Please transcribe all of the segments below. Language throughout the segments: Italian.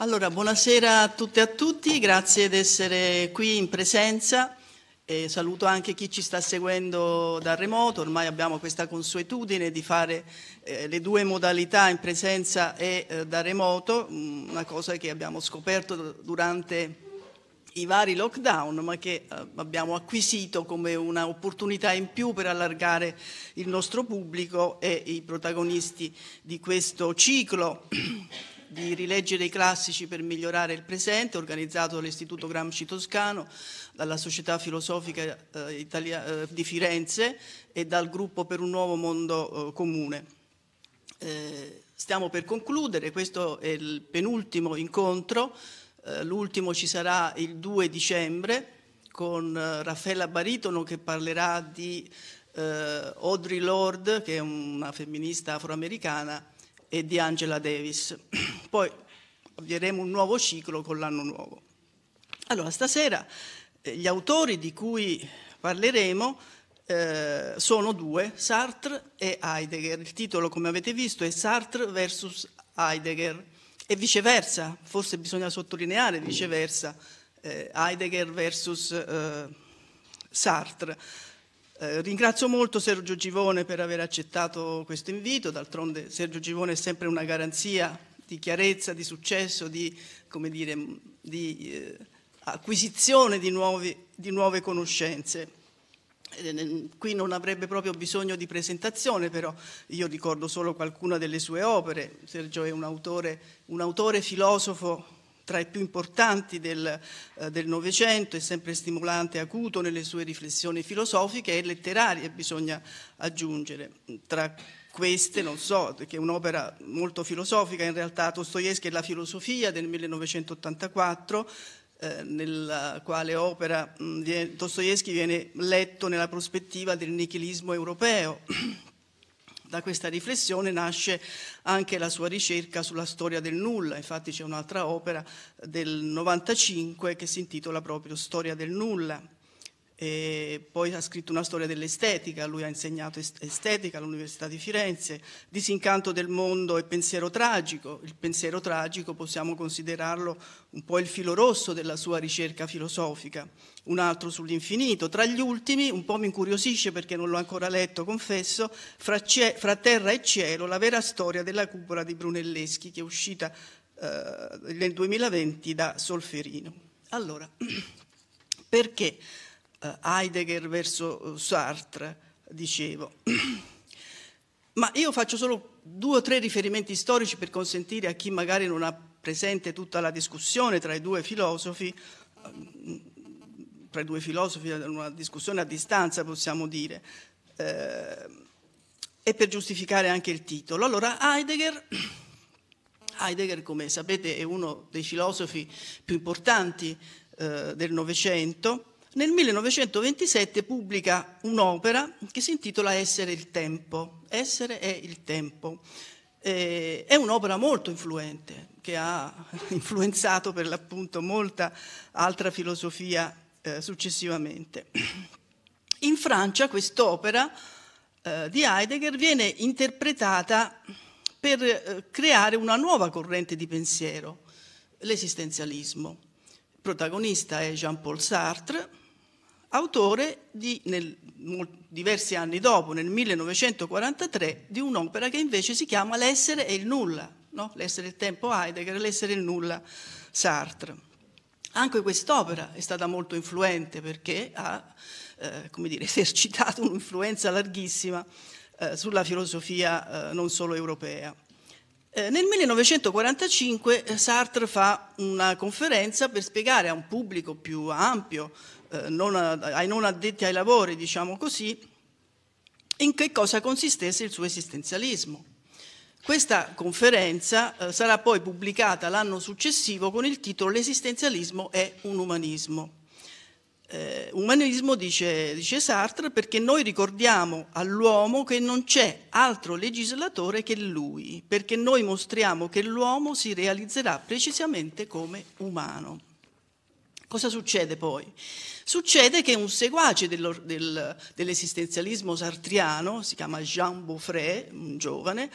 Allora, buonasera a tutte e a tutti, grazie di essere qui in presenza. E eh, saluto anche chi ci sta seguendo da remoto, ormai abbiamo questa consuetudine di fare eh, le due modalità in presenza e eh, da remoto, mm, una cosa che abbiamo scoperto durante i vari lockdown, ma che eh, abbiamo acquisito come un'opportunità in più per allargare il nostro pubblico e i protagonisti di questo ciclo di rileggere i classici per migliorare il presente, organizzato dall'Istituto Gramsci Toscano, dalla Società Filosofica eh, eh, di Firenze e dal Gruppo per un Nuovo Mondo eh, Comune. stiamo per concludere, questo è il penultimo incontro, l'ultimo ci sarà il 2 dicembre con Raffaella Baritono che parlerà di eh, Audre Lorde, che è una femminista afroamericana e di Angela Davis. Poi avvieremo un nuovo ciclo con l'anno nuovo. Allora, stasera eh, gli autori di cui parleremo eh, sono due, Sartre e Heidegger. Il titolo, come avete visto, è Sartre versus Heidegger e viceversa, forse bisogna sottolineare viceversa, eh, Heidegger versus eh, Sartre. Eh, ringrazio molto Sergio Givone per aver accettato questo invito, d'altronde Sergio Givone è sempre una garanzia di chiarezza, di successo, di, dire, di eh, acquisizione di, nuovi, di, nuove conoscenze. Eh, qui non avrebbe proprio bisogno di presentazione, però io ricordo solo qualcuna delle sue opere. Sergio è un autore, un autore filosofo tra i più importanti eh, del Novecento, è sempre stimolante e acuto nelle sue riflessioni filosofiche e letterarie, bisogna aggiungere. Tra queste, non so, che è un'opera molto filosofica, in realtà Tostoevsky e la filosofia del 1984, eh, nella quale opera Dostoevsky viene letto nella prospettiva del nichilismo europeo. Da questa riflessione nasce anche la sua ricerca sulla storia del nulla, infatti c'è un'altra opera del 95 che si intitola proprio Storia del nulla. E poi ha scritto una storia dell'estetica, lui ha insegnato estetica all'Università di Firenze, Disincanto del mondo e pensiero tragico. Il pensiero tragico possiamo considerarlo un po' il filo rosso della sua ricerca filosofica, un altro sull'infinito. Tra gli ultimi, un po' mi incuriosisce perché non l'ho ancora letto, confesso, fra, ce- fra terra e cielo, la vera storia della cupola di Brunelleschi che è uscita eh, nel 2020 da Solferino. Allora, perché? Eh, Heidegger verso eh, Sartre, dicevo. Ma io faccio solo due o tre riferimenti storici per consentire a chi magari non ha presente tutta la discussione tra i due filosofi, ehm, tra i due filosofi, eh, una discussione a distanza possiamo dire, e per giustificare anche il titolo. Allora Heidegger, Heidegger come sapete è uno dei filosofi più importanti del Novecento, nel 1927 pubblica un'opera che si intitola Essere il tempo. Essere è il tempo. Eh, è un'opera molto influente, che ha influenzato per l'appunto molta altra filosofia eh, successivamente. In Francia quest'opera eh, di Heidegger viene interpretata per eh, creare una nuova corrente di pensiero, l'esistenzialismo. Il protagonista è Jean-Paul Sartre, autore di, nel, diversi anni dopo, nel 1943, di un'opera che invece si chiama L'essere e il nulla, no? l'essere e il tempo Heidegger, l'essere e il nulla Sartre. Anche quest'opera è stata molto influente perché ha eh, dire, esercitato un'influenza larghissima eh, sulla filosofia eh, non solo europea. Eh, nel 1945 eh, Sartre fa una conferenza per spiegare a un pubblico più ampio eh, non, ai non addetti ai lavori, diciamo così, in che cosa consistesse il suo esistenzialismo. Questa conferenza eh, sarà poi pubblicata l'anno successivo con il titolo L'esistenzialismo è un umanismo. Eh, umanismo, dice, dice Sartre, perché noi ricordiamo all'uomo che non c'è altro legislatore che lui, perché noi mostriamo che l'uomo si realizzerà precisamente come umano. Cosa succede poi? Succede che un seguace del, del, dell'esistenzialismo sartriano, si chiama Jean Beaufray, un giovane,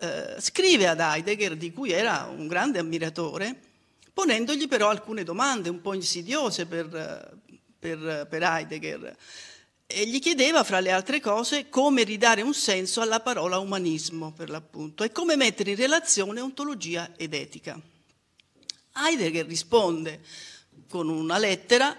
eh, scrive ad Heidegger, di cui era un grande ammiratore, ponendogli però alcune domande un po' insidiose per, per, per Heidegger. E gli chiedeva, fra le altre cose, come ridare un senso alla parola umanismo, per l'appunto, e come mettere in relazione ontologia ed etica. Heidegger risponde con una lettera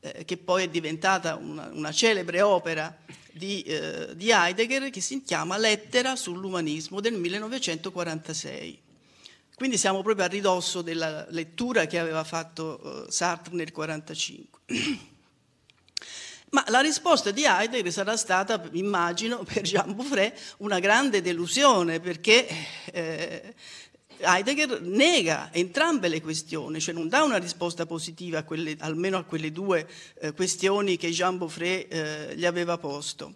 eh, che poi è diventata una, una celebre opera di, eh, di, Heidegger che si chiama Lettera sull'umanismo del 1946. Quindi siamo proprio a ridosso della lettura che aveva fatto eh, Sartre nel 1945. Ma la risposta di Heidegger sarà stata, immagino, per Jean Bouffret una grande delusione, perché eh, Heidegger nega entrambe le questioni, cioè non dà una risposta positiva a quelle, almeno a quelle due eh, questioni che Jean Beaufray eh, gli aveva posto.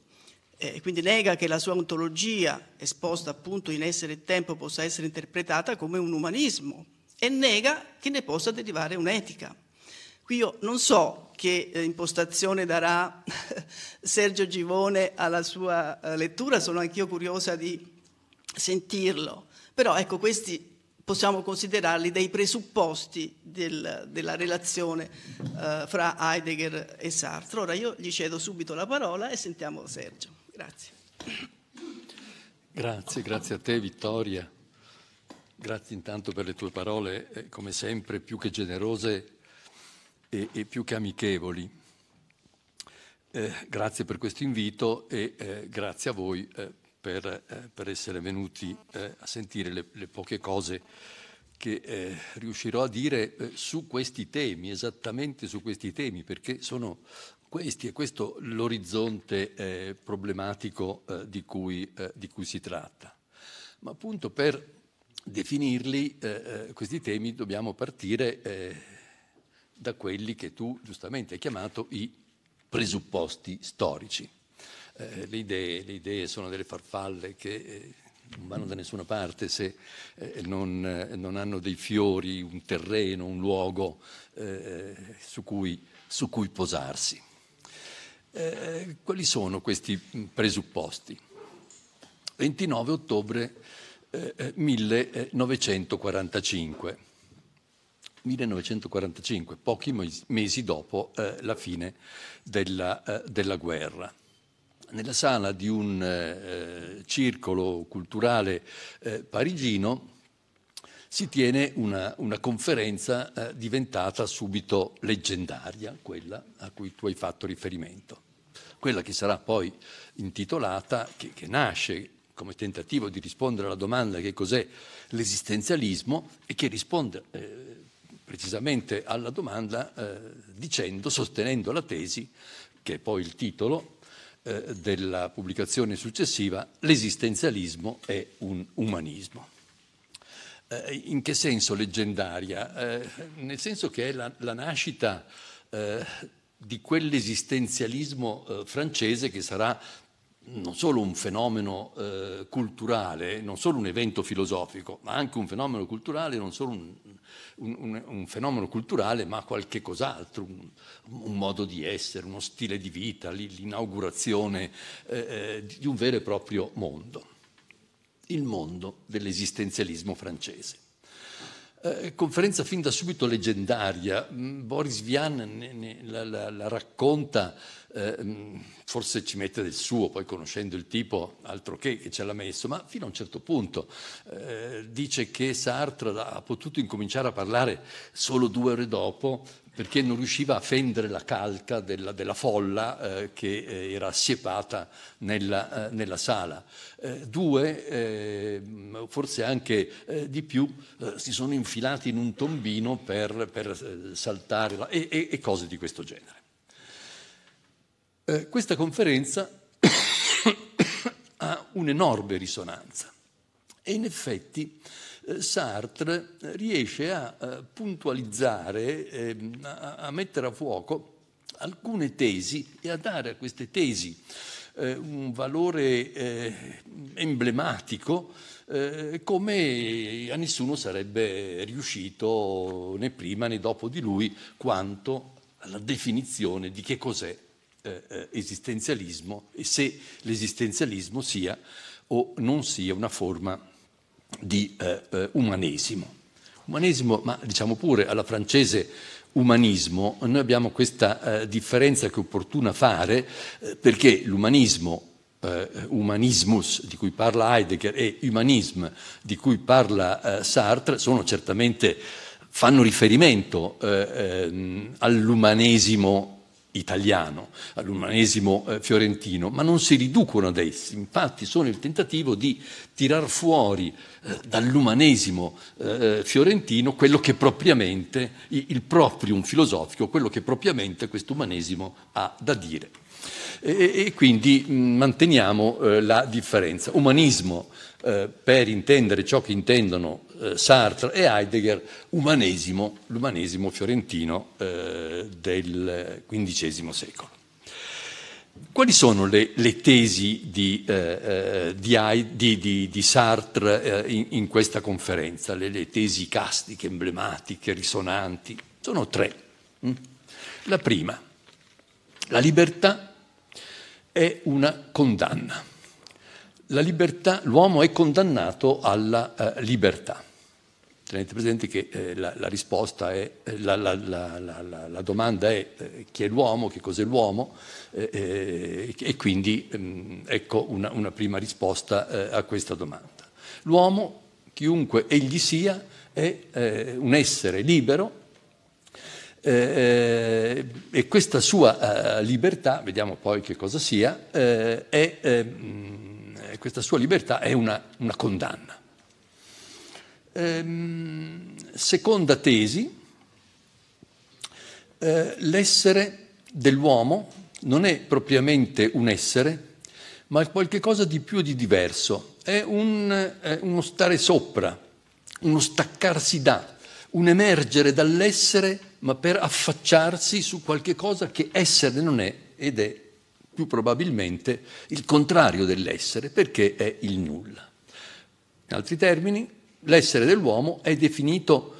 Eh, quindi nega che la sua ontologia, esposta appunto in essere e tempo, possa essere interpretata come un umanismo e nega che ne possa derivare un'etica. Qui io non so che eh, impostazione darà Sergio Givone alla sua eh, lettura, sono anch'io curiosa di sentirlo. Però ecco, questi possiamo considerarli dei presupposti del, della relazione eh, fra Heidegger e Sartre. Ora io gli cedo subito la parola e sentiamo Sergio. Grazie. Grazie, grazie a te Vittoria. Grazie intanto per le tue parole, eh, come sempre, più che generose e, e più che amichevoli. Eh, grazie per questo invito e eh, grazie a voi eh, per, eh, per essere venuti eh, a sentire le, le, poche cose che eh, riuscirò a dire eh, su questi temi, esattamente su questi temi, perché sono questi e questo l'orizzonte eh, problematico eh, di cui, di, cui, si tratta. Ma appunto per definirli questi temi dobbiamo partire da quelli che tu giustamente hai chiamato i presupposti storici. Eh, le, idee, le, idee, sono delle farfalle che eh, non vanno da nessuna parte se eh, non, non, hanno dei fiori, un terreno, un luogo su cui, su, cui, posarsi. quali sono questi mm, presupposti? 29 ottobre 1945. 1945, pochi mesi dopo eh, la fine della, eh, della guerra nella sala di un eh, eh, circolo culturale eh, parigino si tiene una, una conferenza eh, diventata subito leggendaria, quella a cui tu hai fatto riferimento, quella che sarà poi intitolata, che, che nasce come tentativo di rispondere alla domanda che cos'è l'esistenzialismo e che risponde eh, precisamente alla domanda eh, dicendo, sostenendo la tesi, che è poi il titolo, eh, della pubblicazione successiva, l'esistenzialismo è un umanismo. Eh, in che senso leggendaria? Eh, nel senso che è la, la nascita eh, di quell'esistenzialismo eh, francese che sarà non solo un fenomeno eh, culturale, non solo un evento filosofico, ma anche un fenomeno culturale, non solo un, un, un, un fenomeno culturale, ma qualche cos'altro, un, modo di essere, uno stile di vita, l'inaugurazione eh, eh di un vero e proprio mondo, il mondo dell'esistenzialismo francese. Eh, conferenza fin da subito leggendaria. Mm, Boris Vian ne, ne, la, la, la, racconta, eh, mm, forse ci mette del suo, poi conoscendo il tipo, altro che, che ce l'ha messo, ma fino a un certo punto eh, dice che Sartre ha potuto incominciare a parlare solo due ore dopo perché non riusciva a fendere la calca della, della folla eh, che eh, era assiepata nella, eh, nella sala. Eh, due, eh, forse anche eh, di più, si sono infilati in un tombino per, per saltare la, e, e, e, cose di questo genere. questa conferenza ha un'enorme risonanza e in effetti eh, Sartre eh, riesce a eh, puntualizzare, ehm, a mettere a fuoco alcune tesi e a dare a queste tesi un valore emblematico come a nessuno sarebbe riuscito né prima né dopo di lui quanto alla definizione di che cos'è esistenzialismo e se l'esistenzialismo sia o non sia una forma di eh, eh, umanesimo. Umanesimo, ma diciamo pure alla francese umanismo, noi abbiamo questa eh, differenza che è opportuna fare eh, perché l'umanismo, eh, umanismus di cui parla Heidegger e humanism di cui parla eh, Sartre sono certamente, fanno riferimento eh, ehm, all'umanesimo italiano, all'umanesimo eh, fiorentino, ma non si riducono ad essi, infatti sono il tentativo di tirar fuori eh, dall'umanesimo eh, fiorentino quello che propriamente, il proprium filosofico, quello che propriamente quest'umanesimo ha da dire. E, e quindi mh, mm, manteniamo eh, la differenza. Umanismo eh, per intendere ciò che intendono eh, Sartre e Heidegger, umanesimo, l'umanesimo fiorentino eh, del XV secolo. Quali sono le, le tesi di, eh, eh, di, di, di Sartre in, in, questa conferenza? Le, le, tesi castiche, emblematiche, risonanti? Sono tre. Hm? La prima, la libertà è una condanna libertà, l'uomo è condannato alla eh, libertà. Tenete presente che eh, la, la, risposta è, eh, la, la, la domanda è eh, chi è l'uomo, che cos'è l'uomo eh, eh, e quindi mh, mm, ecco una, una, prima risposta a questa domanda. L'uomo, chiunque egli sia, è un essere libero eh, e questa sua eh, libertà, vediamo poi che cosa sia, eh, è mm, eh, questa sua libertà è una, una condanna. Ehm, seconda tesi, eh, l'essere dell'uomo non è propriamente un essere, ma è qualcosa di più e di diverso, è, un, è eh, uno stare sopra, uno staccarsi da, un emergere dall'essere, ma per affacciarsi su qualche cosa che essere non è ed è più probabilmente il contrario dell'essere, perché è il nulla. In altri termini, l'essere dell'uomo è definito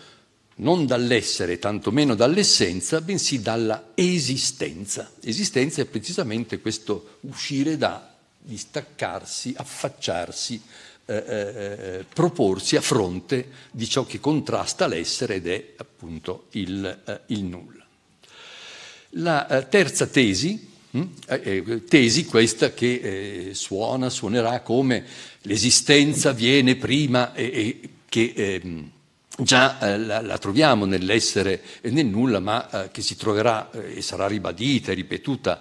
non dall'essere, tantomeno dall'essenza, bensì dalla esistenza. Esistenza è precisamente questo uscire da, distaccarsi, affacciarsi, eh, eh, eh proporsi a fronte di ciò che contrasta l'essere ed è appunto il, eh, il nulla. La eh, terza tesi, Mm? Eh, eh, tesi questa che eh, suona, suonerà come l'esistenza viene prima e, e che eh, già eh, la, la, troviamo nell'essere e nel nulla, ma eh, che si troverà e sarà ribadita e ripetuta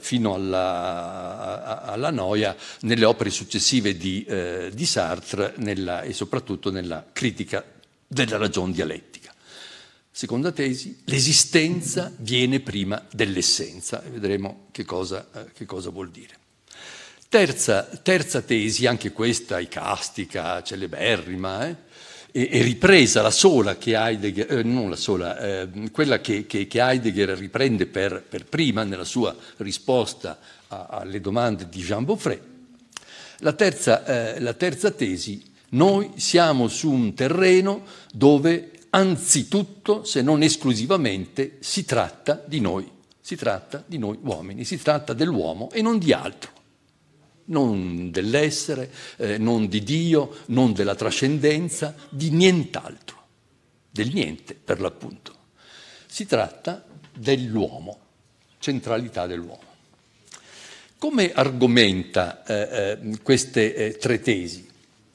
fino alla, a, alla, noia nelle opere successive di, di Sartre nella, e soprattutto nella critica della ragion dialettica. Seconda tesi, l'esistenza viene prima dell'essenza e vedremo che cosa, eh, che cosa vuol dire. Terza, terza, tesi, anche questa icastica, celeberrima, eh? e, e, ripresa, la sola che Heidegger, eh, non la sola, eh, quella che, che, che, Heidegger riprende per, per, prima nella sua risposta a, alle domande di Jean Beaufray. La terza, eh, la terza tesi, noi siamo su un terreno dove anzitutto, se non esclusivamente, si tratta di noi, si tratta di noi uomini, si tratta dell'uomo e non di altro non dell'essere, eh, non di Dio, non della trascendenza, di nient'altro, del niente per l'appunto. Si tratta dell'uomo, centralità dell'uomo. Come argomenta eh, eh queste eh, tre tesi?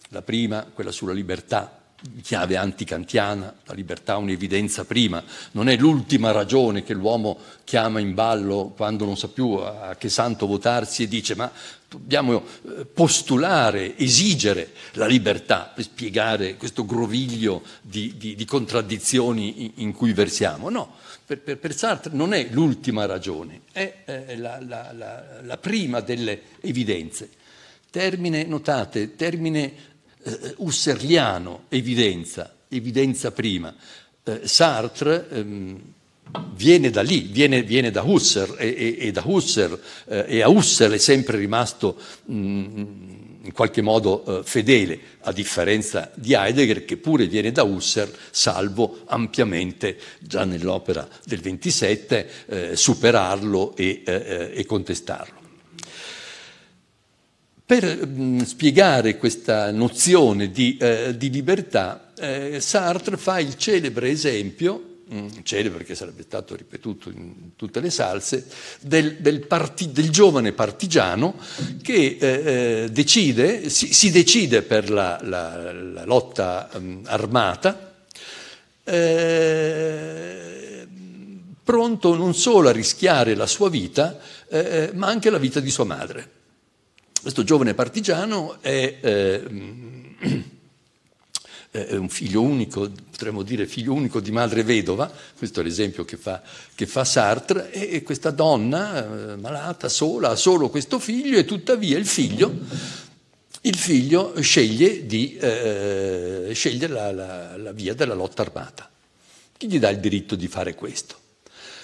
La prima, quella sulla libertà, chiave anticantiana, la libertà è un'evidenza prima, non è l'ultima ragione che l'uomo chiama in ballo quando non sa più a che santo votarsi e dice ma dobbiamo eh, postulare, esigere la libertà per spiegare questo groviglio di, di, di contraddizioni in, in, cui versiamo. No, per, per, per, Sartre non è l'ultima ragione, è eh, la, la, la, la prima delle evidenze. Termine, notate, termine eh, husserliano evidenza, evidenza prima. Eh, Sartre ehm, viene da lì, viene, viene da Husser e, e, e, da Husserl eh, e a Husser è sempre rimasto mh, mm, mm, in qualche modo eh, fedele, a differenza di Heidegger che pure viene da Husser, salvo ampiamente già nell'opera del 27 eh, superarlo e, eh, e contestarlo. Per mh, mm, spiegare questa nozione di, eh, di libertà, eh, Sartre fa il celebre esempio, mh, mm, celebre che sarebbe stato ripetuto in tutte le salse, del, del, parti, del giovane partigiano che eh, eh decide, si, si, decide per la, la, la lotta mh, mm, armata eh, pronto non solo a rischiare la sua vita, eh, eh ma anche la vita di sua madre. Questo giovane partigiano è, eh, è un figlio unico, potremmo dire figlio unico di madre vedova, questo è l'esempio che fa, che fa Sartre, e, questa donna eh, malata, sola, ha solo questo figlio e tuttavia il figlio il figlio sceglie, di, eh, sceglie la, la, la, via della lotta armata. Chi gli dà il diritto di fare questo?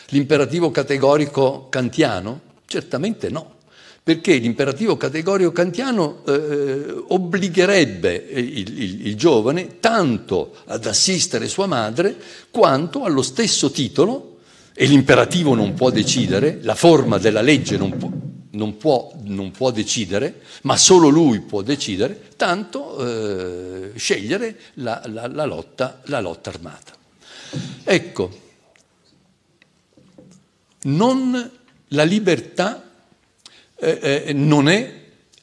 L'imperativo categorico kantiano? Certamente no perché l'imperativo categorico kantiano eh, eh obbligherebbe eh, il, il, il giovane tanto ad assistere sua madre quanto allo stesso titolo, e l'imperativo non può decidere, la forma della legge non può, non può, non può decidere, ma solo lui può decidere, tanto eh, scegliere la, la, la, lotta, la lotta armata. Ecco, non la libertà eh, eh, non è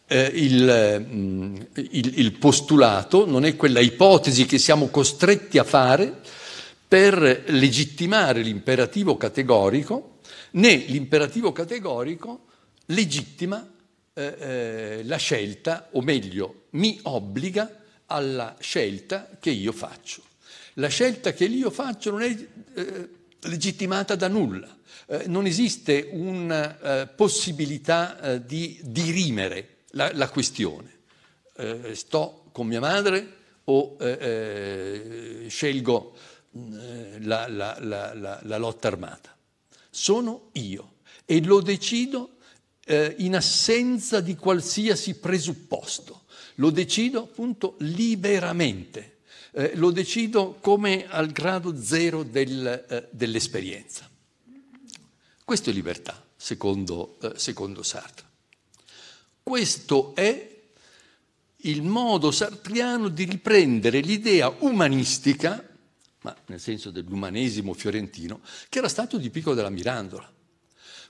eh, il, mm, il, il postulato, non è quella ipotesi che siamo costretti a fare per legittimare l'imperativo categorico, né l'imperativo categorico legittima eh, eh, la scelta, o meglio, mi obbliga alla scelta che io faccio. La scelta che io faccio non è eh, legittimata da nulla. Eh, non esiste una eh, possibilità eh, di dirimere la, la questione. Eh, sto con mia madre o scelgo mm, la, la, la, lotta armata. Sono io e lo decido in assenza di qualsiasi presupposto. Lo decido appunto liberamente. Eh, lo decido come al grado zero del, eh, dell'esperienza. Questo è libertà, secondo, eh, secondo Sartre. Questo è il modo sartriano di riprendere l'idea umanistica, ma nel senso dell'umanesimo fiorentino, che era stato di Pico della Mirandola.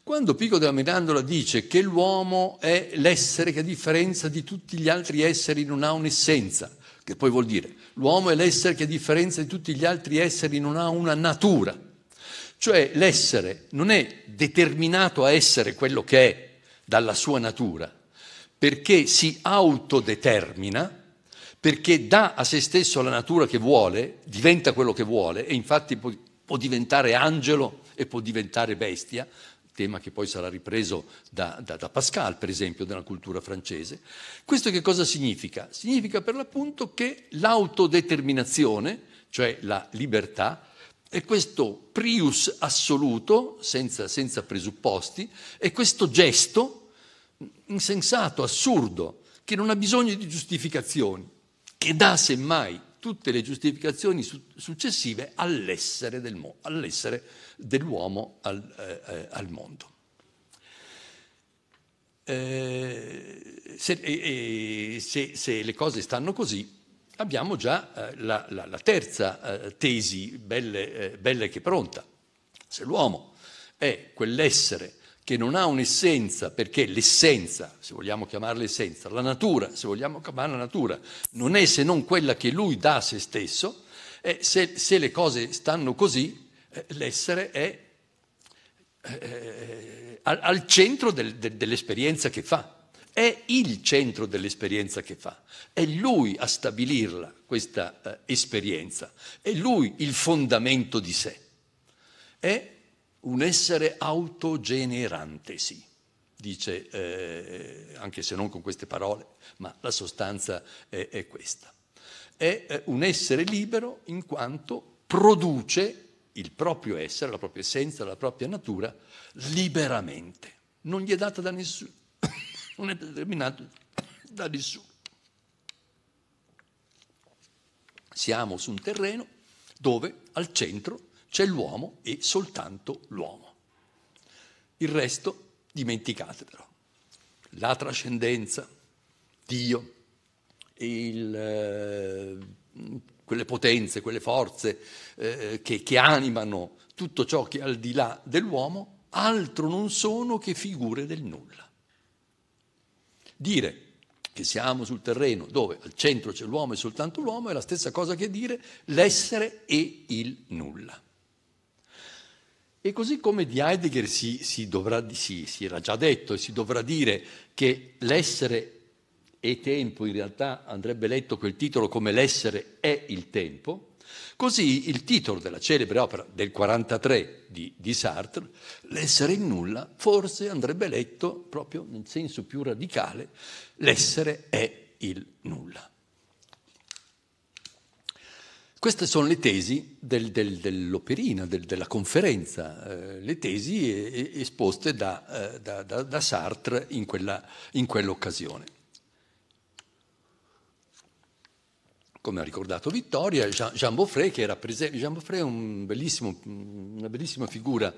Quando Pico della Mirandola dice che l'uomo è l'essere che a differenza di tutti gli altri esseri non ha un'essenza, che poi vuol dire l'uomo è l'essere che a differenza di tutti gli altri esseri non ha una natura, cioè l'essere non è determinato a essere quello che è dalla sua natura, perché si autodetermina, perché dà a se stesso la natura che vuole, diventa quello che vuole e infatti può, può diventare angelo e può diventare bestia, tema che poi sarà ripreso da, da, da, Pascal, per esempio, nella cultura francese. Questo che cosa significa? Significa per l'appunto che l'autodeterminazione, cioè la libertà, è questo prius assoluto, senza, senza presupposti, è questo gesto insensato, assurdo, che non ha bisogno di giustificazioni, che dà semmai tutte le giustificazioni su- successive all'essere, del mo- all'essere dell'uomo al, eh, eh, al mondo. Eh, se, eh, eh, se, se le cose stanno così, abbiamo già eh, la, la, la, terza eh, tesi, belle, eh, belle che pronta. Se l'uomo è quell'essere che non ha un'essenza, perché l'essenza, se vogliamo chiamarla essenza, la natura, se vogliamo chiamarla natura, non è se non quella che lui dà a se stesso, e eh, se, se le cose stanno così, eh, l'essere è eh, al, al, centro del, del, dell'esperienza che fa è il centro dell'esperienza che fa, è lui a stabilirla questa eh, esperienza, è lui il fondamento di sé, è un essere autogenerantesi, dice, eh, anche se non con queste parole, ma la sostanza è, è questa. È eh, un essere libero in quanto produce il proprio essere, la propria essenza, la propria natura liberamente. Non gli è data da nessuno non è determinato da nessuno. Siamo su un terreno dove al centro c'è l'uomo e soltanto l'uomo. Il resto dimenticate però. La trascendenza, Dio, il, eh, quelle potenze, quelle forze eh, che, che animano tutto ciò che è al di là dell'uomo, altro non sono che figure del nulla. Dire che siamo sul terreno dove al centro c'è l'uomo e soltanto l'uomo è la stessa cosa che dire l'essere e il nulla. E così come di Heidegger si, si, dovrà, si, si era già detto e si dovrà dire che l'essere e tempo, in realtà andrebbe letto quel titolo come l'essere è il tempo, Così il titolo della celebre opera del 43 di, di Sartre, L'essere in nulla, forse andrebbe letto proprio nel senso più radicale, l'essere è il nulla. Queste sono le tesi del, del, dell'operina, del, della conferenza, eh, le tesi eh, esposte da, eh, da, da, da Sartre in, quella, in quell'occasione. come ha ricordato Vittoria, Jean, Jean Beaufray, che era presente. Jean Beaufray è un una bellissima figura,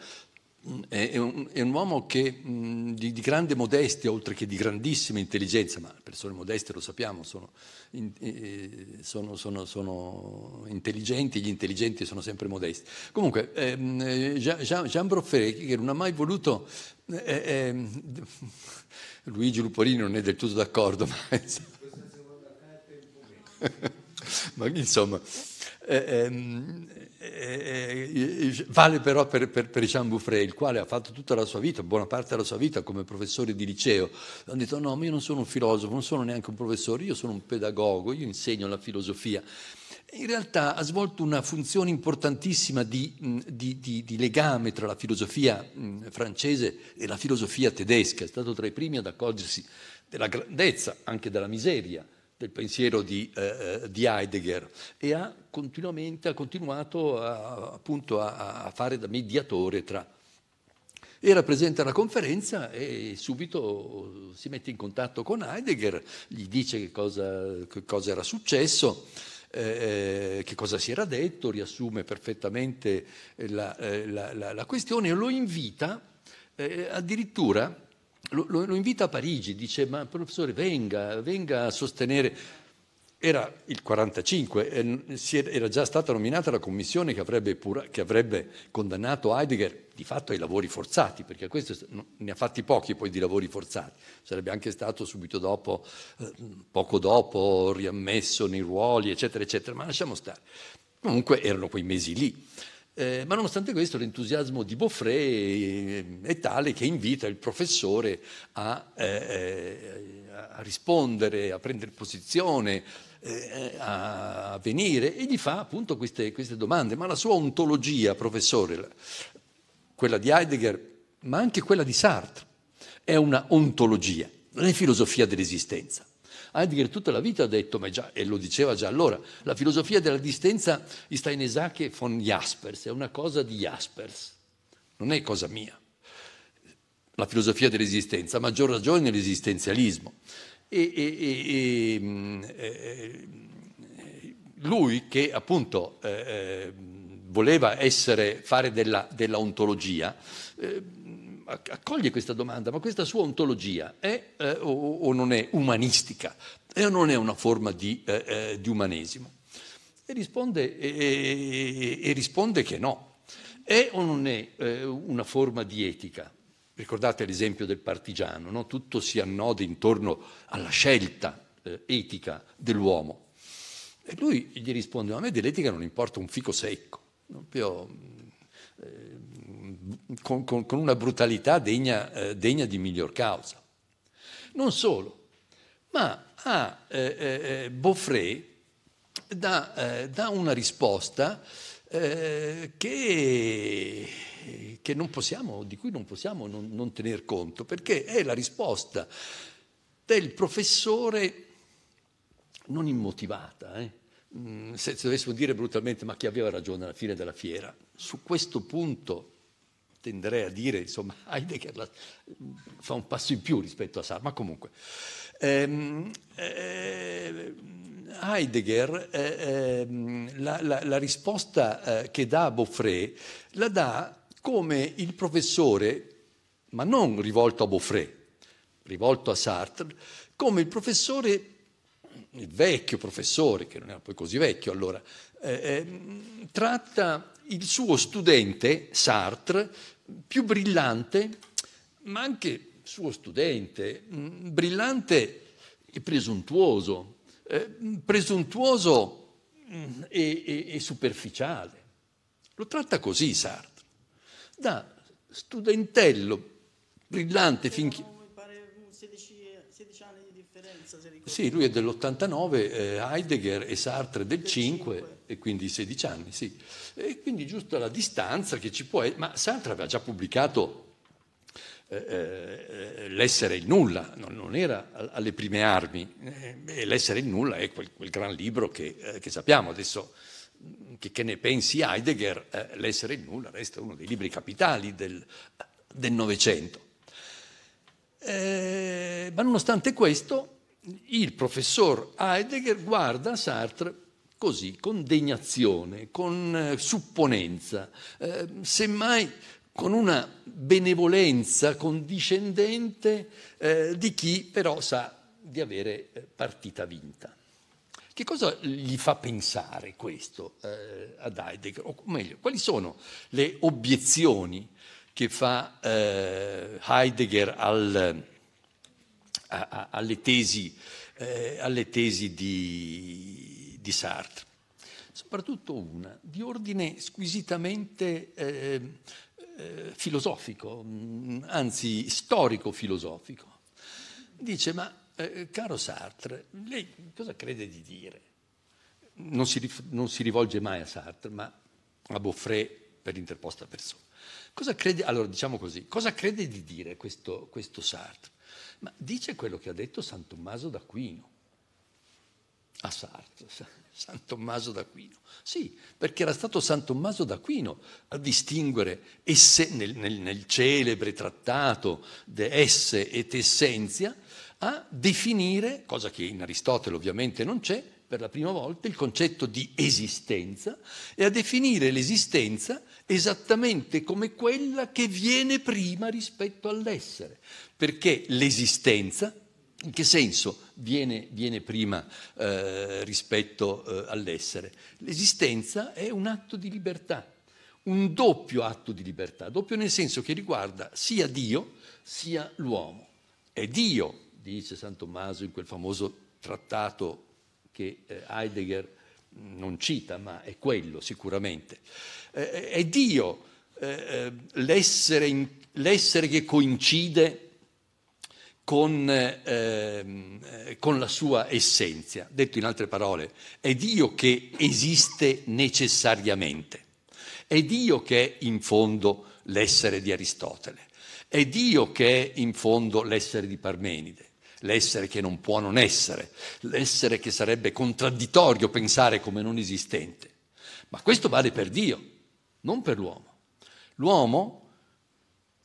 è un, è un uomo che, di, di, grande modestia, oltre che di grandissima intelligenza, ma le persone modeste lo sappiamo, sono, in, eh, sono, sono, sono intelligenti, gli intelligenti sono sempre modesti. Comunque, ehm, Jean, Jean Beaufray, che non ha mai voluto... Eh, eh, Luigi Lupolini non è del tutto d'accordo, ma... parte è ma insomma, eh, ehm, eh, eh, vale però per, per, per Jean Bouffray, il quale ha fatto tutta la sua vita, buona parte della sua vita come professore di liceo. Hanno detto no, ma io non sono un filosofo, non sono neanche un professore, io sono un pedagogo, io insegno la filosofia in realtà ha svolto una funzione importantissima di, di, di, di, legame tra la filosofia francese e la filosofia tedesca, è stato tra i primi ad accorgersi della grandezza, anche della miseria, del pensiero di, eh, eh, di, Heidegger e ha continuamente ha continuato a, appunto a, a, fare da mediatore tra. Era presente alla conferenza e subito si mette in contatto con Heidegger, gli dice che cosa, che cosa era successo, eh, eh che cosa si era detto, riassume perfettamente la, eh, la, la, la questione e lo invita eh, addirittura lo, lo, lo invita a Parigi, dice ma professore venga, venga a sostenere. Era il 45, eh, era già stata nominata la commissione che avrebbe, pura, che avrebbe, condannato Heidegger di fatto ai lavori forzati, perché questo ne ha fatti pochi poi di lavori forzati, sarebbe anche stato subito dopo, eh, poco dopo, riammesso nei ruoli, eccetera, eccetera, ma lasciamo stare. Comunque erano quei mesi lì. Eh, ma nonostante questo l'entusiasmo di Boffré eh, è tale che invita il professore a, eh, eh a rispondere, a prendere posizione, eh, a venire e gli fa appunto queste, queste domande. Ma la sua ontologia, professore, quella di Heidegger, ma anche quella di Sartre, è una ontologia, non è filosofia dell'esistenza. Heidegger tutta la vita ha detto, già, e lo diceva già allora, la filosofia della distanza distenza Steinesacche von Jaspers, è una cosa di Jaspers, non è cosa mia. La filosofia dell'esistenza, a maggior ragione nell'esistenzialismo. E, e, e, mm, eh, lui che appunto eh, eh, voleva essere, fare della, della ontologia, eh, accoglie questa domanda, ma questa sua ontologia è eh, o, o, non è umanistica? È eh, o non è una forma di, eh, eh di umanesimo? E risponde, e, e risponde, che no. È o non è eh, una forma di etica? Ricordate l'esempio del partigiano, no? tutto si annoda intorno alla scelta eh, etica dell'uomo. E lui gli risponde, a me dell'etica non importa un fico secco. No? Io, con, con, con una brutalità degna, eh, degna, di miglior causa. Non solo, ma a ah, eh, eh, eh Boffré dà, eh, dà, una risposta che, che, non possiamo, di cui non possiamo non, non tener conto, perché è la risposta del professore non immotivata. Eh. Mm, se dovessimo dire brutalmente, ma chi aveva ragione alla fine della fiera? Su questo punto tenderei a dire, insomma, Heidegger la, fa un passo in più rispetto a Sartre, ma comunque. Ehm, eh, Heidegger eh, eh, la, la, la, risposta eh, che dà a Beaufray la dà come il professore, ma non rivolto a Beaufray, rivolto a Sartre, come il professore, il vecchio professore, che non era poi così vecchio allora, eh, ehm, tratta il suo studente Sartre più brillante, ma anche suo studente, mm, brillante e presuntuoso, eh, presuntuoso mm, e, e, e superficiale. Lo tratta così Sartre, da studentello brillante finché... sì, lui è dell'89, eh, Heidegger e Sartre del, del 5. 5 e quindi 16 anni, sì. E quindi giusto la distanza che ci può essere, ma Sartre aveva già pubblicato eh, eh l'essere il nulla, no, non era alle prime armi, eh, l'essere il nulla è quel, quel gran libro che, eh, che sappiamo adesso. Mm, che, che, ne pensi Heidegger, eh, l'essere il nulla resta uno dei libri capitali del Novecento. Eh, ma nonostante questo, il professor Heidegger guarda Sartre così, con degnazione, con eh, supponenza, eh, semmai con una benevolenza condiscendente eh, di chi però sa di avere eh, partita vinta. Che cosa gli fa pensare questo eh, ad Heidegger? O meglio, quali sono le obiezioni che fa eh, Heidegger al, a, a, alle, tesi, eh, alle tesi di, di Sartre, soprattutto una di ordine squisitamente eh, eh, filosofico, mm, anzi storico-filosofico. Dice, ma eh, caro Sartre, lei cosa crede di dire? Non si, non si rivolge mai a Sartre, ma a Boffré per interposta persona. Cosa crede, allora diciamo così, cosa crede di dire questo, questo Sartre? Ma dice quello che ha detto San Tommaso d'Aquino a Sartre, San Tommaso d'Aquino. Sì, perché era stato San Tommaso d'Aquino a distinguere esse, nel, nel, nel celebre trattato De esse et essentia, a definire, cosa che in Aristotele ovviamente non c'è, per la prima volta il concetto di esistenza e a definire l'esistenza esattamente come quella che viene prima rispetto all'essere, perché l'esistenza in che senso viene, viene prima eh, rispetto eh, all'essere? L'esistenza è un atto di libertà, un doppio atto di libertà, doppio nel senso che riguarda sia Dio sia l'uomo. È Dio, dice San Tommaso in quel famoso trattato che eh, Heidegger non cita, ma è quello sicuramente. Eh, è Dio eh, eh, l'essere, in, l'essere che coincide con, ehm, eh, con, la sua essenza. Detto in altre parole, è Dio che esiste necessariamente, è Dio che è in fondo l'essere di Aristotele, è Dio che è in fondo l'essere di Parmenide, l'essere che non può non essere, l'essere che sarebbe contraddittorio pensare come non esistente. Ma questo vale per Dio, non per l'uomo. L'uomo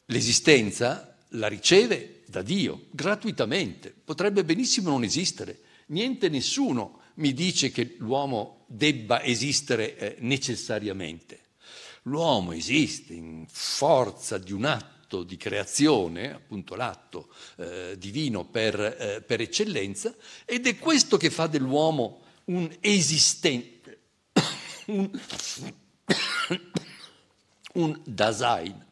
l'esistenza la riceve da Dio, gratuitamente, potrebbe benissimo non esistere. Niente, nessuno mi dice che l'uomo debba esistere eh, necessariamente. L'uomo esiste in forza di un atto di creazione, appunto l'atto eh, divino per, eh, per, eccellenza, ed è questo che fa dell'uomo un esistente, un, un Dasein.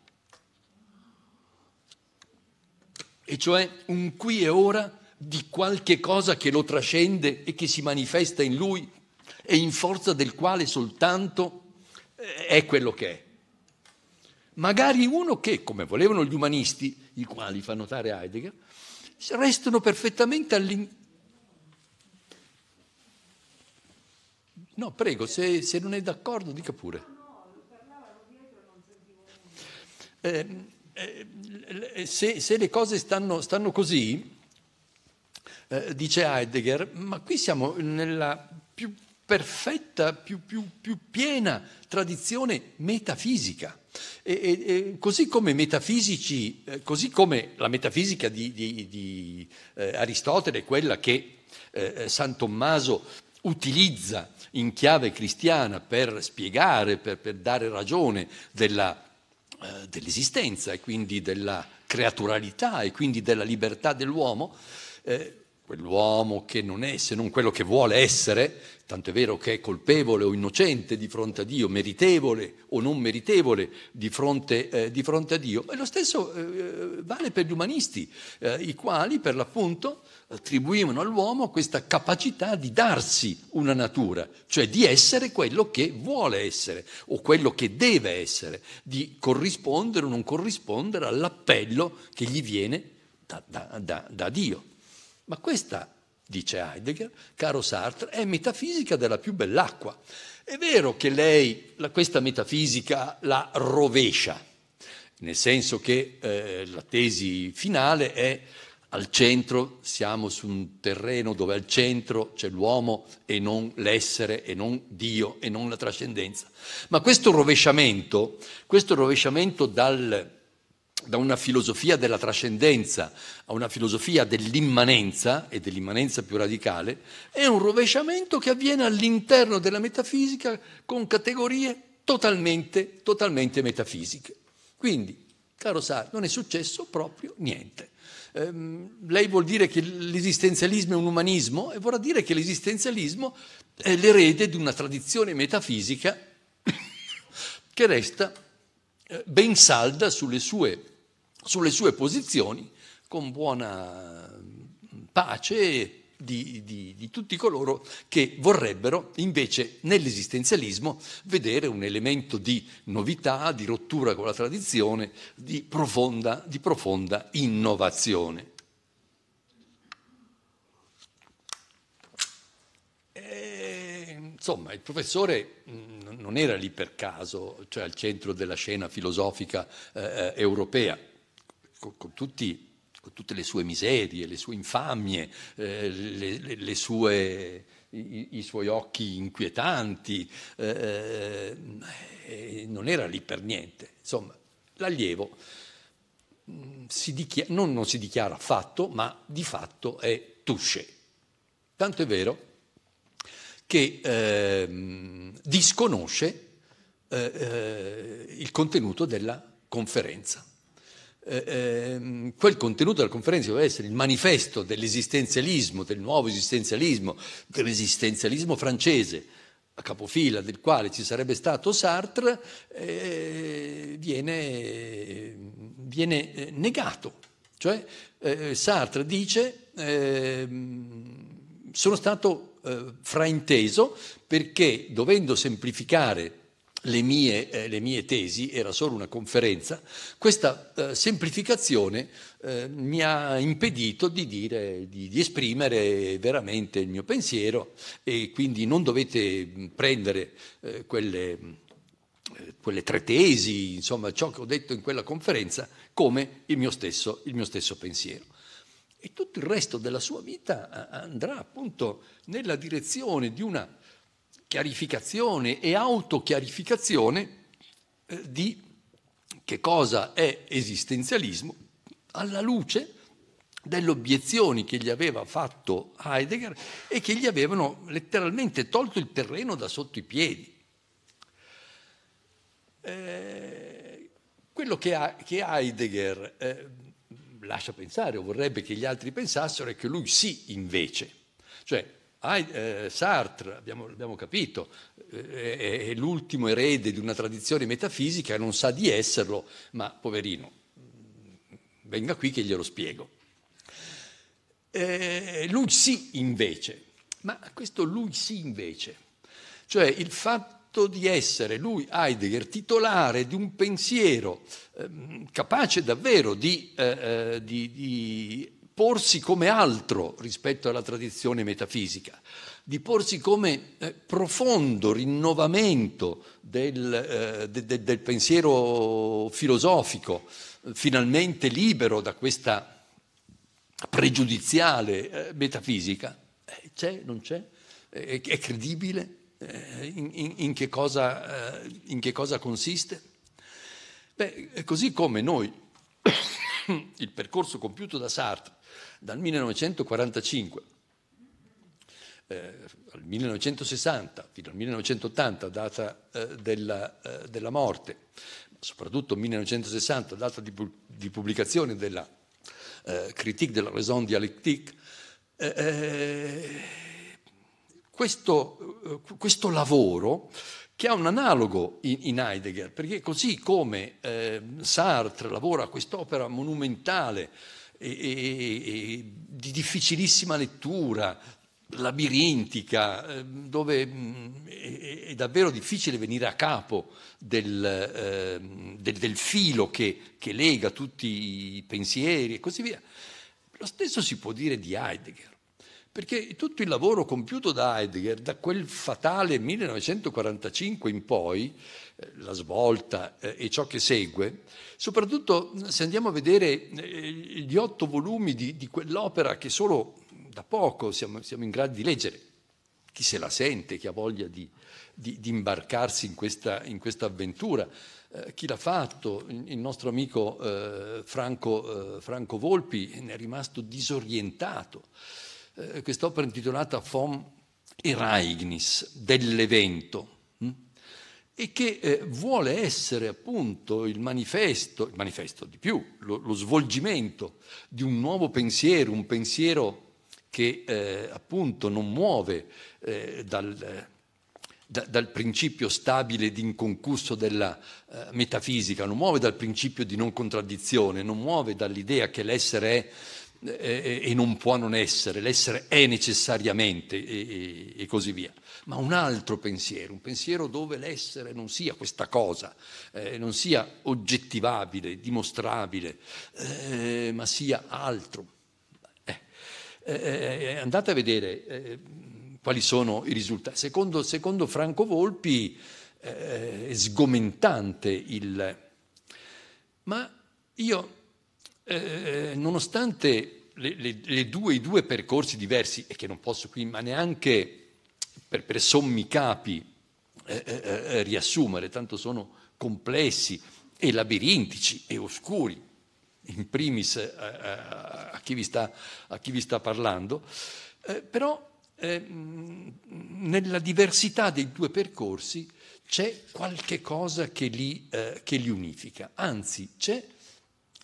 e cioè un qui e ora di qualche cosa che lo trascende e che si manifesta in lui e in forza del quale soltanto eh, è quello che è. Magari uno che, come volevano gli umanisti, i quali fa notare Heidegger, restano perfettamente all'interno. No, prego, se, se, non è d'accordo dica pure. No, no, parlavano dietro e non sentivo. Eh, eh, se, se le cose stanno, stanno così, eh, dice Heidegger, ma qui siamo nella più perfetta, più, più, più piena tradizione metafisica. E, e, e così come metafisici, eh, così come la metafisica di, di, di eh, Aristotele quella che eh, eh, San Tommaso utilizza in chiave cristiana per spiegare, per, per dare ragione della metafisica, eh, dell'esistenza e quindi della creaturalità e quindi della libertà dell'uomo, eh, quell'uomo che non è se non quello che vuole essere, tanto è vero che è colpevole o innocente di fronte a Dio, meritevole o non meritevole di fronte, eh, di fronte a Dio. E lo stesso eh, eh, vale per gli umanisti, eh, i quali per l'appunto attribuivano all'uomo questa capacità di darsi una natura, cioè di essere quello che vuole essere o quello che deve essere, di corrispondere o non corrispondere all'appello che gli viene da, da, da, da Dio. Ma questa, dice Heidegger, caro Sartre, è metafisica della più bell'acqua. È vero che lei la, questa metafisica la rovescia, nel senso che eh, la tesi finale è al centro, siamo su un terreno dove al centro c'è l'uomo e non l'essere e non Dio e non la trascendenza. Ma questo rovesciamento, questo rovesciamento dal, da una filosofia della trascendenza a una filosofia dell'immanenza e dell'immanenza più radicale, è un rovesciamento che avviene all'interno della metafisica con categorie totalmente, totalmente metafisiche. Quindi, caro Sartre, non è successo proprio niente. Ehm, lei vuol dire che l'esistenzialismo è un umanismo e vorrà dire che l'esistenzialismo è l'erede di una tradizione metafisica che resta eh, ben salda sulle sue sulle sue posizioni con buona mm, pace di, di, di, tutti coloro che vorrebbero invece nell'esistenzialismo vedere un elemento di novità, di rottura con la tradizione, di profonda, di profonda innovazione. E, eh, insomma, il professore mm, non era lì per caso, cioè al centro della scena filosofica eh, eh europea con, con tutti con tutte le sue miserie, le sue infamie, eh, le, le, le sue, i, i, suoi occhi inquietanti, eh, eh, non era lì per niente. Insomma, l'allievo mm, dichiara, non, non, si dichiara affatto, ma di fatto è Tusce. Tanto è vero che ehm, disconosce eh, eh, il contenuto della conferenza eh, ehm, quel contenuto della conferenza doveva essere il manifesto dell'esistenzialismo, del nuovo esistenzialismo, dell'esistenzialismo francese, a capofila del quale ci sarebbe stato Sartre, eh, viene, viene, eh, negato. Cioè eh, Sartre dice ehm, sono stato eh, frainteso perché dovendo semplificare le mie, eh, le mie, tesi, era solo una conferenza, questa eh, semplificazione eh, mi ha impedito di, dire, di, di, esprimere veramente il mio pensiero e quindi non dovete mm, prendere eh, quelle, eh, quelle, tre tesi, insomma ciò che ho detto in quella conferenza come il mio stesso, il mio stesso pensiero e tutto il resto della sua vita eh, andrà appunto nella direzione di una chiarificazione e autochiarificazione eh, di che cosa è esistenzialismo alla luce delle obiezioni che gli aveva fatto Heidegger e che gli avevano letteralmente tolto il terreno da sotto i piedi. Eh, quello che, ha, che Heidegger eh, lascia pensare o vorrebbe che gli altri pensassero è che lui sì invece, cioè eh, Sartre, abbiamo, abbiamo capito, eh, è, è l'ultimo erede di una tradizione metafisica, non sa di esserlo, ma poverino, venga qui che glielo spiego. Eh, lui sì invece, ma questo lui sì invece, cioè il fatto di essere lui Heidegger titolare di un pensiero ehm, capace davvero di, eh, di, di porsi come altro rispetto alla tradizione metafisica, di porsi come eh, profondo rinnovamento del, eh, de, de, del pensiero filosofico, finalmente libero da questa pregiudiziale eh, metafisica. Eh, c'è, non c'è? Eh, è, è credibile? Eh, in, in, in, che cosa, in che cosa consiste? Beh, così come noi il percorso compiuto da Sartre dal 1945 eh, al 1960 fino al 1980, data eh, della, eh, della, morte, soprattutto 1960, data di, di pubblicazione della eh, Critique de la raison dialectique, eh, eh, questo, questo, lavoro che ha un analogo in, in Heidegger, perché così come Sartre lavora quest'opera monumentale, e, e, di difficilissima lettura, labirintica, ehm, dove mm, è davvero difficile venire a capo del, eh, del, del filo che, che, lega tutti i pensieri e così via. Lo stesso si può dire di Heidegger, perché tutto il lavoro compiuto da Heidegger da quel fatale 1945 in poi eh, la svolta eh, e ciò che segue, soprattutto se andiamo a vedere eh, gli otto volumi di, di quell'opera che solo da poco siamo, siamo, in grado di leggere, chi se la sente, chi ha voglia di, di, di imbarcarsi in questa, in questa avventura, eh, chi l'ha fatto, il nostro amico eh, Franco, eh, Franco, Volpi ne è rimasto disorientato. quest'opera intitolata Fom e Eragnis dell'evento e che eh, vuole essere appunto il manifesto, il manifesto di più, lo, lo svolgimento di un nuovo pensiero, un pensiero che eh, appunto non muove eh, dal, eh, da, dal, principio stabile di inconcusso della eh, metafisica, non muove dal principio di non contraddizione, non muove dall'idea che l'essere è eh, e non può non essere, l'essere è necessariamente e, e, e così via ma un altro pensiero, un pensiero dove l'essere non sia questa cosa, eh, non sia oggettivabile, dimostrabile, eh, ma sia altro. Eh, eh, eh andate a vedere eh, quali sono i risultati. Secondo, secondo Franco Volpi è sgomentante il... Ma io, nonostante le, le, le due, i due percorsi diversi, e che non posso qui, ma neanche per, per sommi capi eh eh, eh, eh, riassumere, tanto sono complessi e labirintici e oscuri, in primis eh, eh a, chi vi sta, a chi vi sta parlando, però ehm, nella diversità dei due percorsi c'è qualche cosa che li, che li unifica, anzi c'è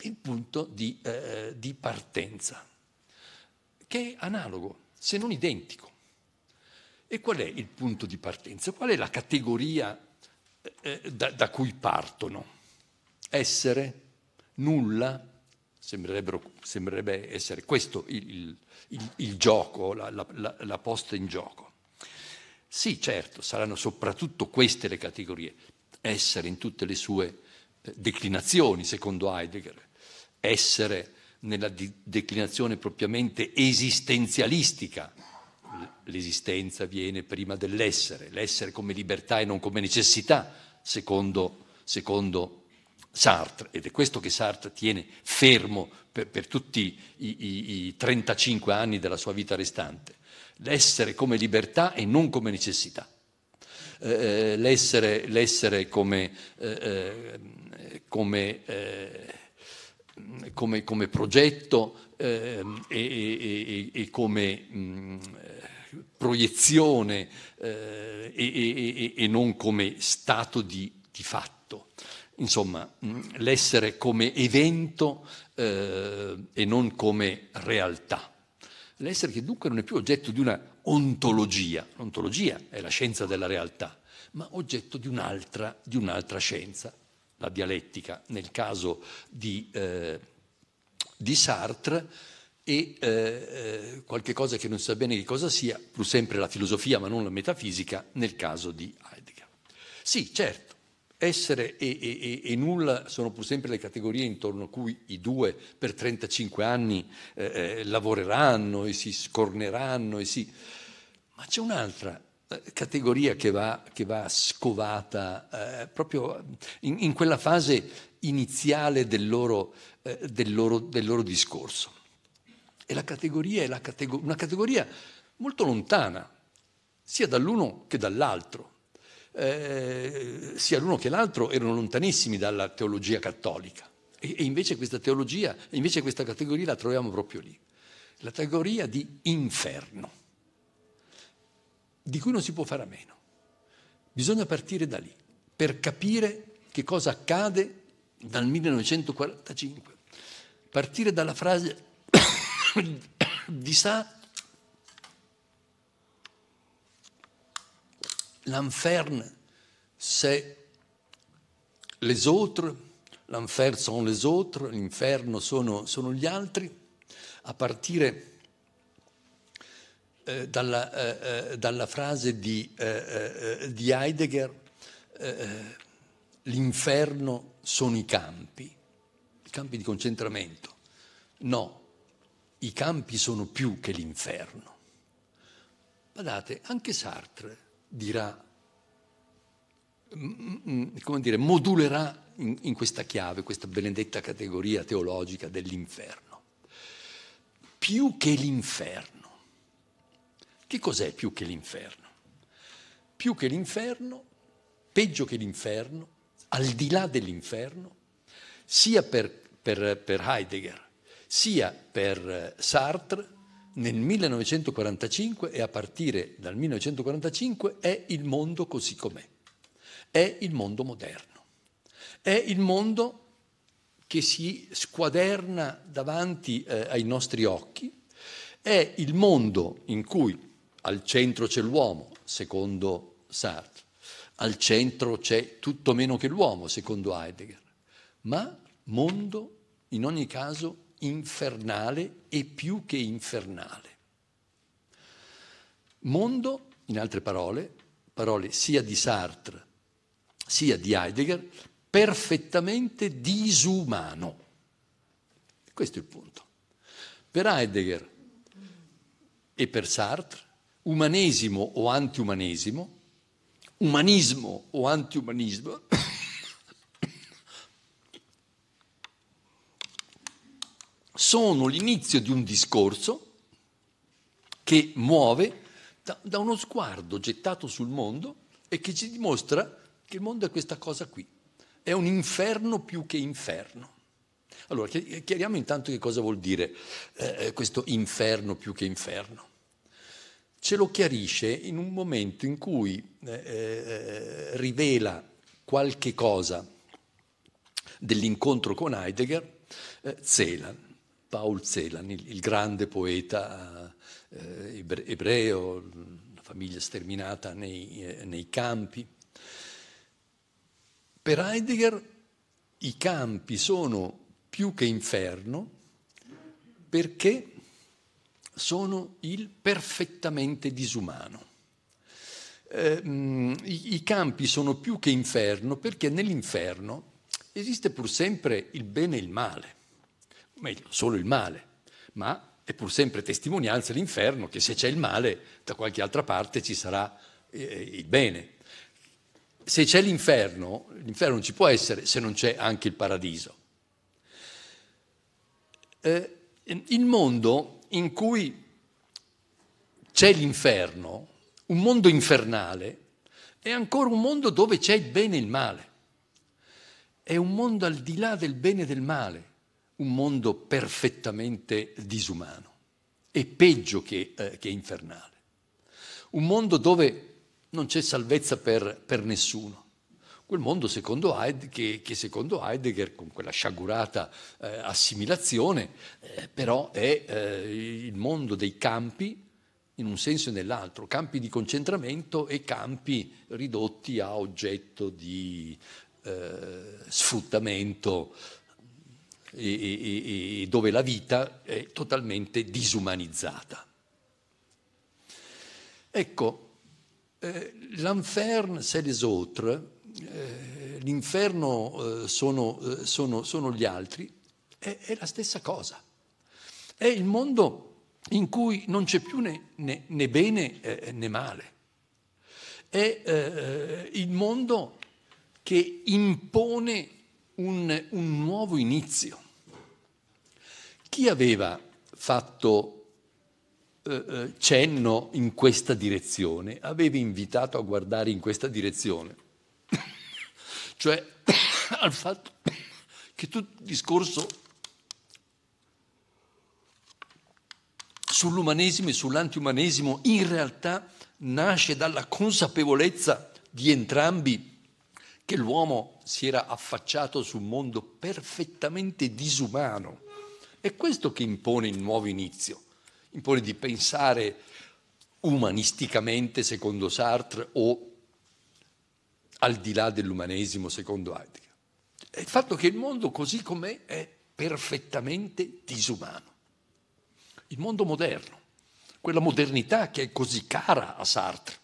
il punto di, di partenza, che è analogo, se non identico e qual è il punto di partenza? Qual è la categoria eh, eh da, da cui partono? Essere, nulla, sembrerebbe essere questo il, il, il gioco, la, la, la, posta in gioco. Sì, certo, saranno soprattutto queste le categorie, essere in tutte le sue eh, declinazioni, secondo Heidegger, essere nella di- declinazione propriamente esistenzialistica, l'esistenza viene prima dell'essere, l'essere come libertà e non come necessità, secondo, secondo Sartre, ed è questo che Sartre tiene fermo per, per tutti i, i, i 35 anni della sua vita restante, l'essere come libertà e non come necessità. Eh, eh l'essere, l'essere, come, eh, eh, come, eh, come, come progetto Ehm, e, e, e, come mh, mm, proiezione eh, e, non come stato di, di fatto. Insomma, mh, mm, l'essere come evento eh, e non come realtà. L'essere che dunque non è più oggetto di una ontologia, l'ontologia è la scienza della realtà, ma oggetto di un'altra, di un'altra scienza, la dialettica, nel caso di... Eh, di Sartre e eh, eh, qualche cosa che non si sa bene che cosa sia, pur sempre la filosofia ma non la metafisica, nel caso di Heidegger. Sì, certo, essere e, e, e nulla sono pur sempre le categorie intorno a cui i due per 35 anni eh, eh, lavoreranno e si scorneranno, e si... ma c'è un'altra eh, categoria che va, che va scovata eh, proprio in, in, quella fase iniziale del loro eh, del, loro, del, loro, discorso. E la categoria è la catego- una categoria molto lontana, sia dall'uno che dall'altro. Eh, sia l'uno che l'altro erano lontanissimi dalla teologia cattolica e, e invece questa teologia, invece questa categoria la troviamo proprio lì, la categoria di inferno, di cui non si può fare a meno. Bisogna partire da lì per capire che cosa accade dal 1945 partire dalla frase di Sa l'enfer c'est les autres, l'enfer sont les autres, l'inferno sono, sono, gli altri, a partire eh, dalla, eh, eh dalla, frase di, eh, eh di Heidegger, eh, l'inferno sono i campi campi di concentramento. No, i campi sono più che l'inferno. Guardate, anche Sartre dirà, mm, mm, mm, come dire, modulerà in, in questa chiave, questa benedetta categoria teologica dell'inferno. Più che l'inferno. Che cos'è più che l'inferno? Più che l'inferno, peggio che l'inferno, al di là dell'inferno, sia per per, per Heidegger, sia per eh, Sartre nel 1945 e a partire dal 1945 è il mondo così com'è, è il mondo moderno, è il mondo che si squaderna davanti eh, ai nostri occhi, è il mondo in cui al centro c'è l'uomo, secondo Sartre, al centro c'è tutto meno che l'uomo, secondo Heidegger, ma mondo in ogni caso infernale e più che infernale. Mondo, in altre parole, parole sia di Sartre sia di Heidegger, perfettamente disumano. Questo è il punto. Per Heidegger e per Sartre, umanesimo o antiumanesimo, umanismo o antiumanismo, sono l'inizio di un discorso che muove da, da uno sguardo gettato sul mondo e che ci dimostra che il mondo è questa cosa qui, è un inferno più che inferno. Allora, chiariamo intanto che cosa vuol dire eh, eh, questo inferno più che inferno. Ce lo chiarisce in un momento in cui eh, eh, eh rivela qualche cosa dell'incontro con Heidegger eh, Zelan. Paul Zelan, il, il grande poeta eh, ebreo, una famiglia sterminata nei, eh, nei campi. Per Heidegger i campi sono più che inferno perché sono il perfettamente disumano. Eh, i, i, campi sono più che inferno perché nell'inferno esiste pur sempre il bene e il male meglio, solo il male, ma è pur sempre testimonianza l'inferno che se c'è il male, da qualche altra parte ci sarà eh, eh, il bene. Se c'è l'inferno, l'inferno non ci può essere se non c'è anche il paradiso. Eh, il mondo in cui c'è l'inferno, un mondo infernale, è ancora un mondo dove c'è il bene e il male. È un mondo al di là del bene e del male, un mondo perfettamente disumano e peggio che, eh, che infernale. Un mondo dove non c'è salvezza per, per nessuno. Quel mondo secondo Heidegger, che, che, secondo Heidegger, con quella sciagurata eh, assimilazione, eh, però è eh, il mondo dei campi, in un senso e nell'altro, campi di concentramento e campi ridotti a oggetto di eh, sfruttamento e, e, dove la vita è totalmente disumanizzata. Ecco, eh, l'enfer, c'est les autres, eh, l'inferno eh, sono, eh, sono, sono, gli altri, è, è, la stessa cosa. È il mondo in cui non c'è più né, né, né bene eh, né male. È eh, il mondo che impone un, un nuovo inizio. Chi aveva fatto eh, eh, cenno in questa direzione, aveva invitato a guardare in questa direzione, cioè al fatto che tutto il discorso sull'umanesimo e sull'antiumanesimo in realtà nasce dalla consapevolezza di entrambi che l'uomo si era affacciato su un mondo perfettamente disumano. È questo che impone il nuovo inizio, impone di pensare umanisticamente secondo Sartre o al di là dell'umanesimo secondo Heidegger. È il fatto che il mondo così com'è è perfettamente disumano. Il mondo moderno, quella modernità che è così cara a Sartre,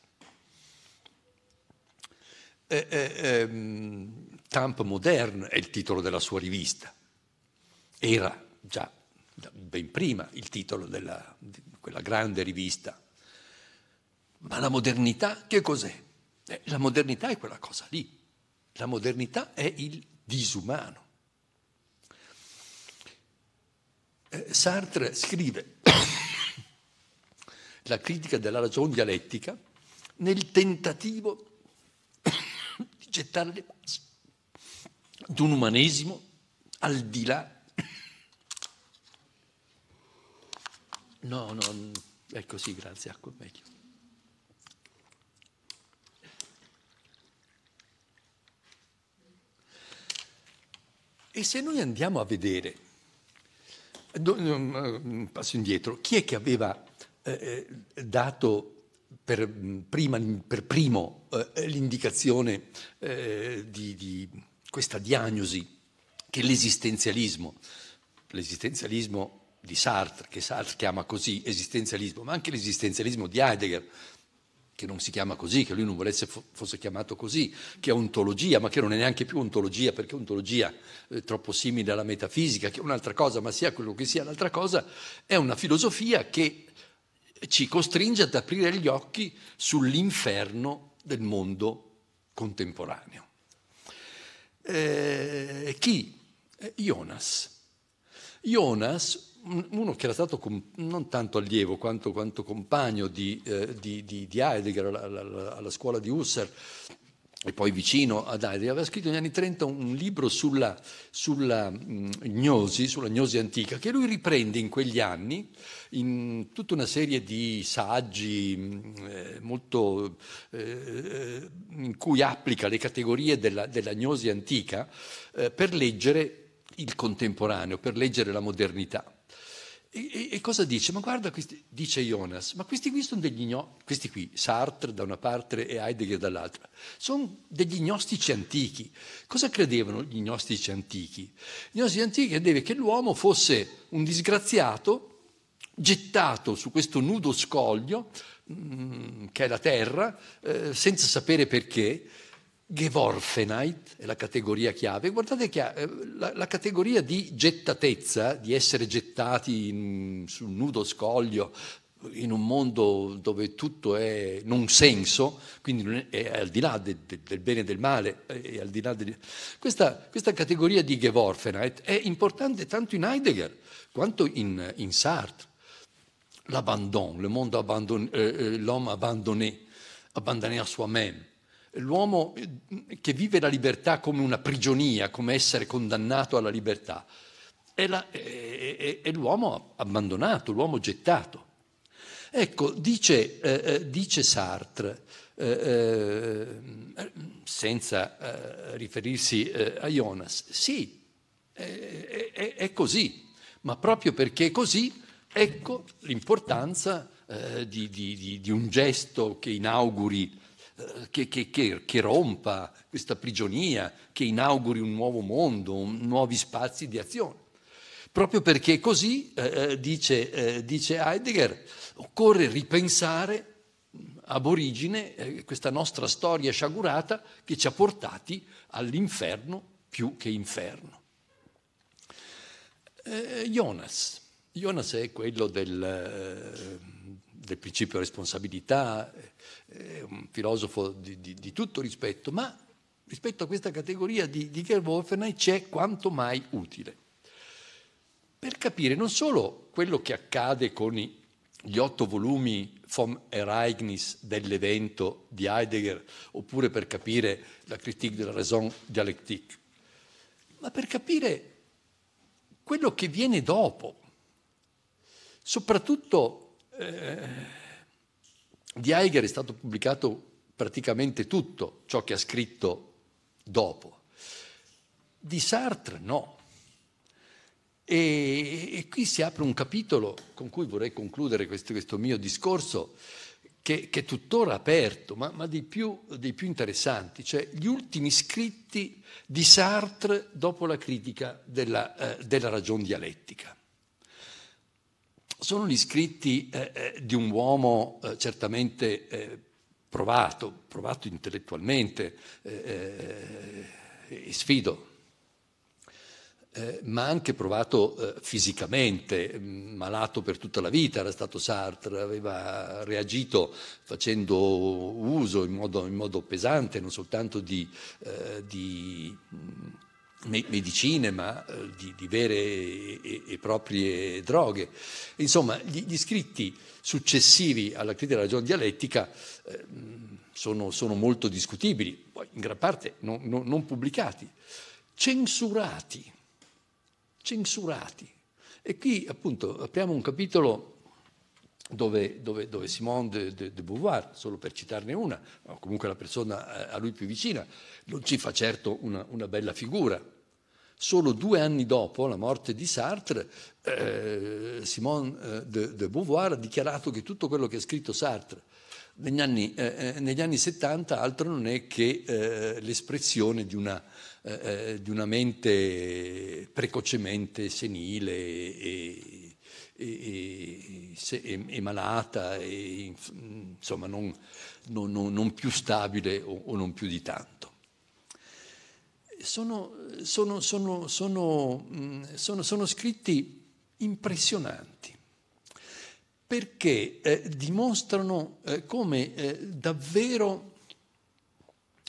eh, eh, ehm, Trump Modern è il titolo della sua rivista. Era già ben prima il titolo della, di quella grande rivista. Ma la modernità che cos'è? Eh, la modernità è quella cosa lì. La modernità è il disumano. Eh, Sartre scrive la critica della ragione dialettica nel tentativo di gettare le basi di un umanesimo al di là. No, no, ecco sì, grazie, acqua meglio. E se noi andiamo a vedere, mm, passo indietro, chi è che aveva eh, eh dato per, mm, prima, per primo eh, l'indicazione eh, di, di, questa diagnosi che l'esistenzialismo, l'esistenzialismo di Sartre, che Sartre chiama così esistenzialismo, ma anche l'esistenzialismo di Heidegger, che non si chiama così, che lui non volesse fosse chiamato così, che è ontologia, ma che non è neanche più ontologia, perché ontologia è eh, troppo simile alla metafisica, che è un'altra cosa, ma sia quello che sia l'altra cosa, è una filosofia che ci costringe ad aprire gli occhi sull'inferno del mondo contemporaneo. Eh, chi? Eh, Jonas. Jonas, uno che era stato non tanto allievo quanto, quanto compagno di, eh, di, di, di Heidegger alla, alla, alla, scuola di Husserl e poi vicino ad Heidegger, aveva scritto negli anni 30 un libro sulla, sulla mh, mm, gnosi, sulla gnosi antica, che lui riprende in quegli anni in tutta una serie di saggi mm, eh, molto, eh, eh, in cui applica le categorie della, gnosi antica eh, per leggere il contemporaneo, per leggere la modernità. E, e, cosa dice? Ma guarda, questi, dice Jonas, ma questi qui sono degli gnostici, questi qui, Sartre da una parte e Heidegger dall'altra, sono degli gnostici antichi. Cosa credevano gli gnostici antichi? Gli gnostici antichi credevano che l'uomo fosse un disgraziato gettato su questo nudo scoglio, mm, che è la terra, eh, senza sapere perché, Geworfenheit è la categoria chiave. Guardate che eh, la, categoria di gettatezza, di essere gettati in, sul nudo scoglio, in un mondo dove tutto è non senso, quindi è, al di là de, de, del bene e del male, è al di là del... questa, questa categoria di Geworfenheit è importante tanto in Heidegger quanto in, in Sartre l'abandon, le monde abbandonné, euh, euh, l'homme abbandoné, abbandoné a soi-même. L'uomo eh, che vive la libertà come una prigionia, come essere condannato alla libertà, è, la, è, è, è l'uomo abbandonato, l'uomo gettato. Ecco, dice, eh, eh dice Sartre, eh, eh senza riferirsi a Jonas, sì, è così, ma proprio perché è così Ecco l'importanza eh, di, di, di, un gesto che inauguri, eh, che, che, che, che, rompa questa prigionia, che inauguri un nuovo mondo, un, nuovi spazi di azione. Proprio perché così, eh, eh dice, eh, dice, Heidegger, occorre ripensare ab origine eh, questa nostra storia sciagurata che ci ha portati all'inferno più che inferno. Jonas. Jonas è quello del, eh, del principio responsabilità, è un filosofo di, di, di, tutto rispetto, ma rispetto a questa categoria di, di Gerl c'è quanto mai utile. Per capire non solo quello che accade con gli otto volumi vom Ereignis dell'evento di Heidegger, oppure per capire la critique della raison dialectique, ma per capire quello che viene dopo, Soprattutto eh, di Heidegger è stato pubblicato praticamente tutto ciò che ha scritto dopo. Di Sartre no. E, e qui si apre un capitolo con cui vorrei concludere questo, questo mio discorso, che, che, è tuttora aperto, ma, ma dei, più, dei, più, interessanti, cioè gli ultimi scritti di Sartre dopo la critica della, eh, della ragion dialettica sono gli scritti eh, eh, di un uomo eh, certamente eh, provato, provato intellettualmente, eh, eh, sfido, ma anche provato fisicamente, mm, malato per tutta la vita, era stato Sartre, aveva reagito facendo uso in modo, in modo pesante non soltanto di, di mm, medicine, ma eh, di, di vere e, e, proprie droghe. Insomma, gli, gli, scritti successivi alla critica della ragione dialettica eh, sono, sono, molto discutibili, in gran parte non, non, non pubblicati, censurati, censurati. E qui appunto apriamo un capitolo dove, dove, dove, Simone de, de, de, Beauvoir, solo per citarne una, o comunque la persona eh, a lui più vicina, non ci fa certo una, una bella figura. Solo due anni dopo la morte di Sartre, eh, Simone eh, de, de, Beauvoir ha dichiarato che tutto quello che ha scritto Sartre negli anni, eh, eh negli anni 70 altro non è che eh, l'espressione di una, di una mente precocemente senile e, e, e, e malata e insomma non, non, non più stabile o, o, non più di tanto. Sono, sono, sono, sono scritti impressionanti perché eh, dimostrano eh, come eh, davvero,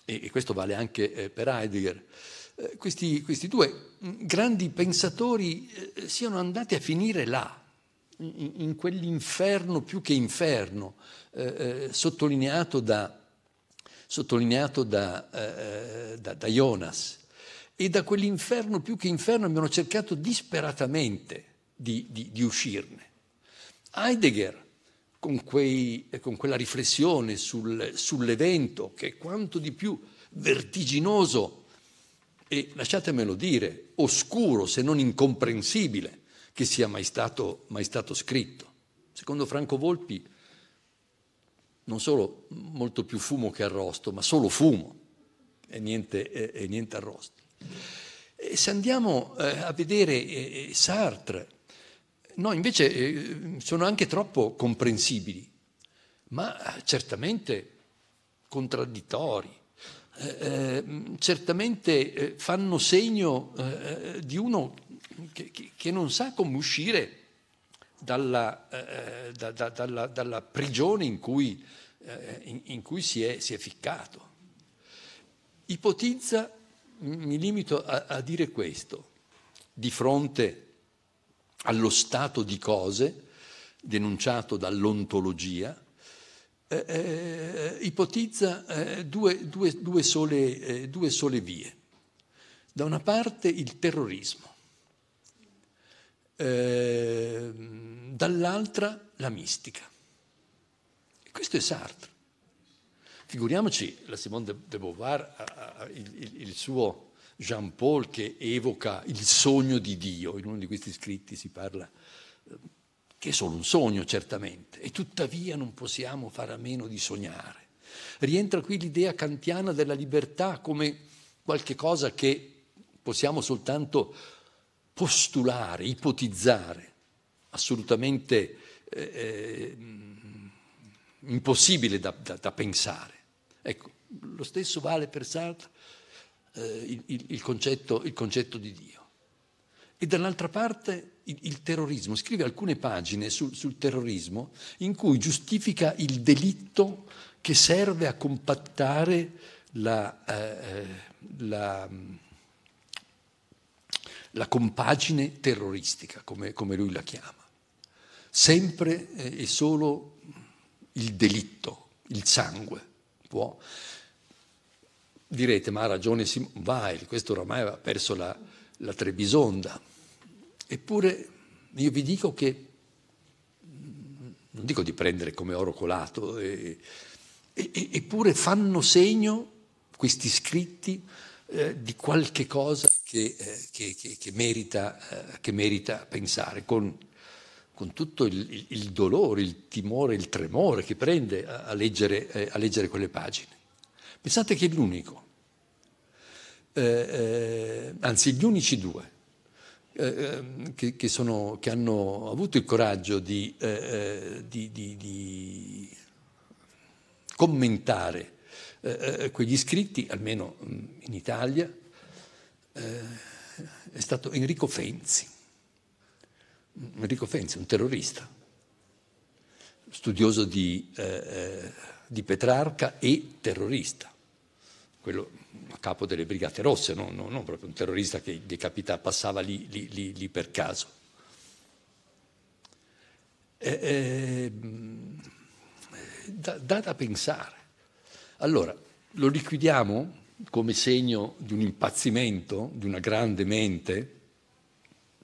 e, questo vale anche eh, per Heidegger, eh, questi, questi, due grandi pensatori eh, siano andati a finire là, in, in quell'inferno più che inferno, eh, eh, sottolineato, da, sottolineato da, eh, da, da Jonas. E da quell'inferno più che inferno abbiamo cercato disperatamente di, di, di uscirne. Heidegger con, quei, con, quella riflessione sul, sull'evento che è quanto di più vertiginoso e, lasciatemelo dire, oscuro se non incomprensibile che sia mai stato, mai stato scritto. Secondo Franco Volpi non solo molto più fumo che arrosto, ma solo fumo e niente, e, e niente arrosto. E se andiamo eh, a vedere eh, eh Sartre, no, invece eh, sono anche troppo comprensibili, ma certamente contraddittori, eh, eh, certamente fanno segno di uno che, che non sa come uscire dalla, eh, eh, da, da, dalla, dalla prigione in cui, eh, in, in cui si, è, si, è, ficcato. Ipotizza, mi limito a, a dire questo, di fronte allo stato di cose denunciato dall'ontologia, eh, eh, ipotizza eh, due, due, due, sole, eh, due sole vie. Da una parte il terrorismo, Ehm, dall'altra la mistica. E questo è Sartre. Figuriamoci la Simone de Beauvoir, il, il suo Jean Paul che evoca il sogno di Dio, in uno di questi scritti si parla ehm, che è solo un sogno certamente, e tuttavia non possiamo fare a meno di sognare. Rientra qui l'idea kantiana della libertà come qualche cosa che possiamo soltanto postulare, ipotizzare, assolutamente eh, eh, impossibile da, da, da, pensare. Ecco, lo stesso vale per Sartre eh, il, il, il, concetto, il, concetto, di Dio. E dall'altra parte il, terrorismo, scrive alcune pagine sul, sul terrorismo in cui giustifica il delitto che serve a compattare la, eh, eh la, la compagine terroristica, come, come lui la chiama. Sempre eh, e solo il delitto, il sangue può. Direte, ma ha ragione Simone Weil, questo oramai ha perso la, la Trebisonda. Eppure io vi dico che, non dico di prendere come oro colato, e, e, eppure fanno segno questi scritti eh, di qualche cosa che, eh, che, che, che merita, eh, merita, pensare, con, con tutto il, il, dolore, il timore, il tremore che prende a, a, leggere, eh, a leggere, quelle pagine. Pensate che è l'unico, eh, anzi gli unici due, ehm, che, che, sono, che, hanno avuto il coraggio di, eh, di, di, di commentare eh, eh, quegli scritti, almeno mm, in Italia, eh, è stato Enrico Fenzi. Mm, Enrico Fenzi, un terrorista, studioso di, eh, eh, di Petrarca e terrorista, quello a capo delle Brigate Rosse, non no, no, proprio un terrorista che decapita, passava lì, lì, lì, lì per caso. Eh, eh, mm, eh da, da, da pensare. Allora, lo liquidiamo come segno di un impazzimento, di una grande mente?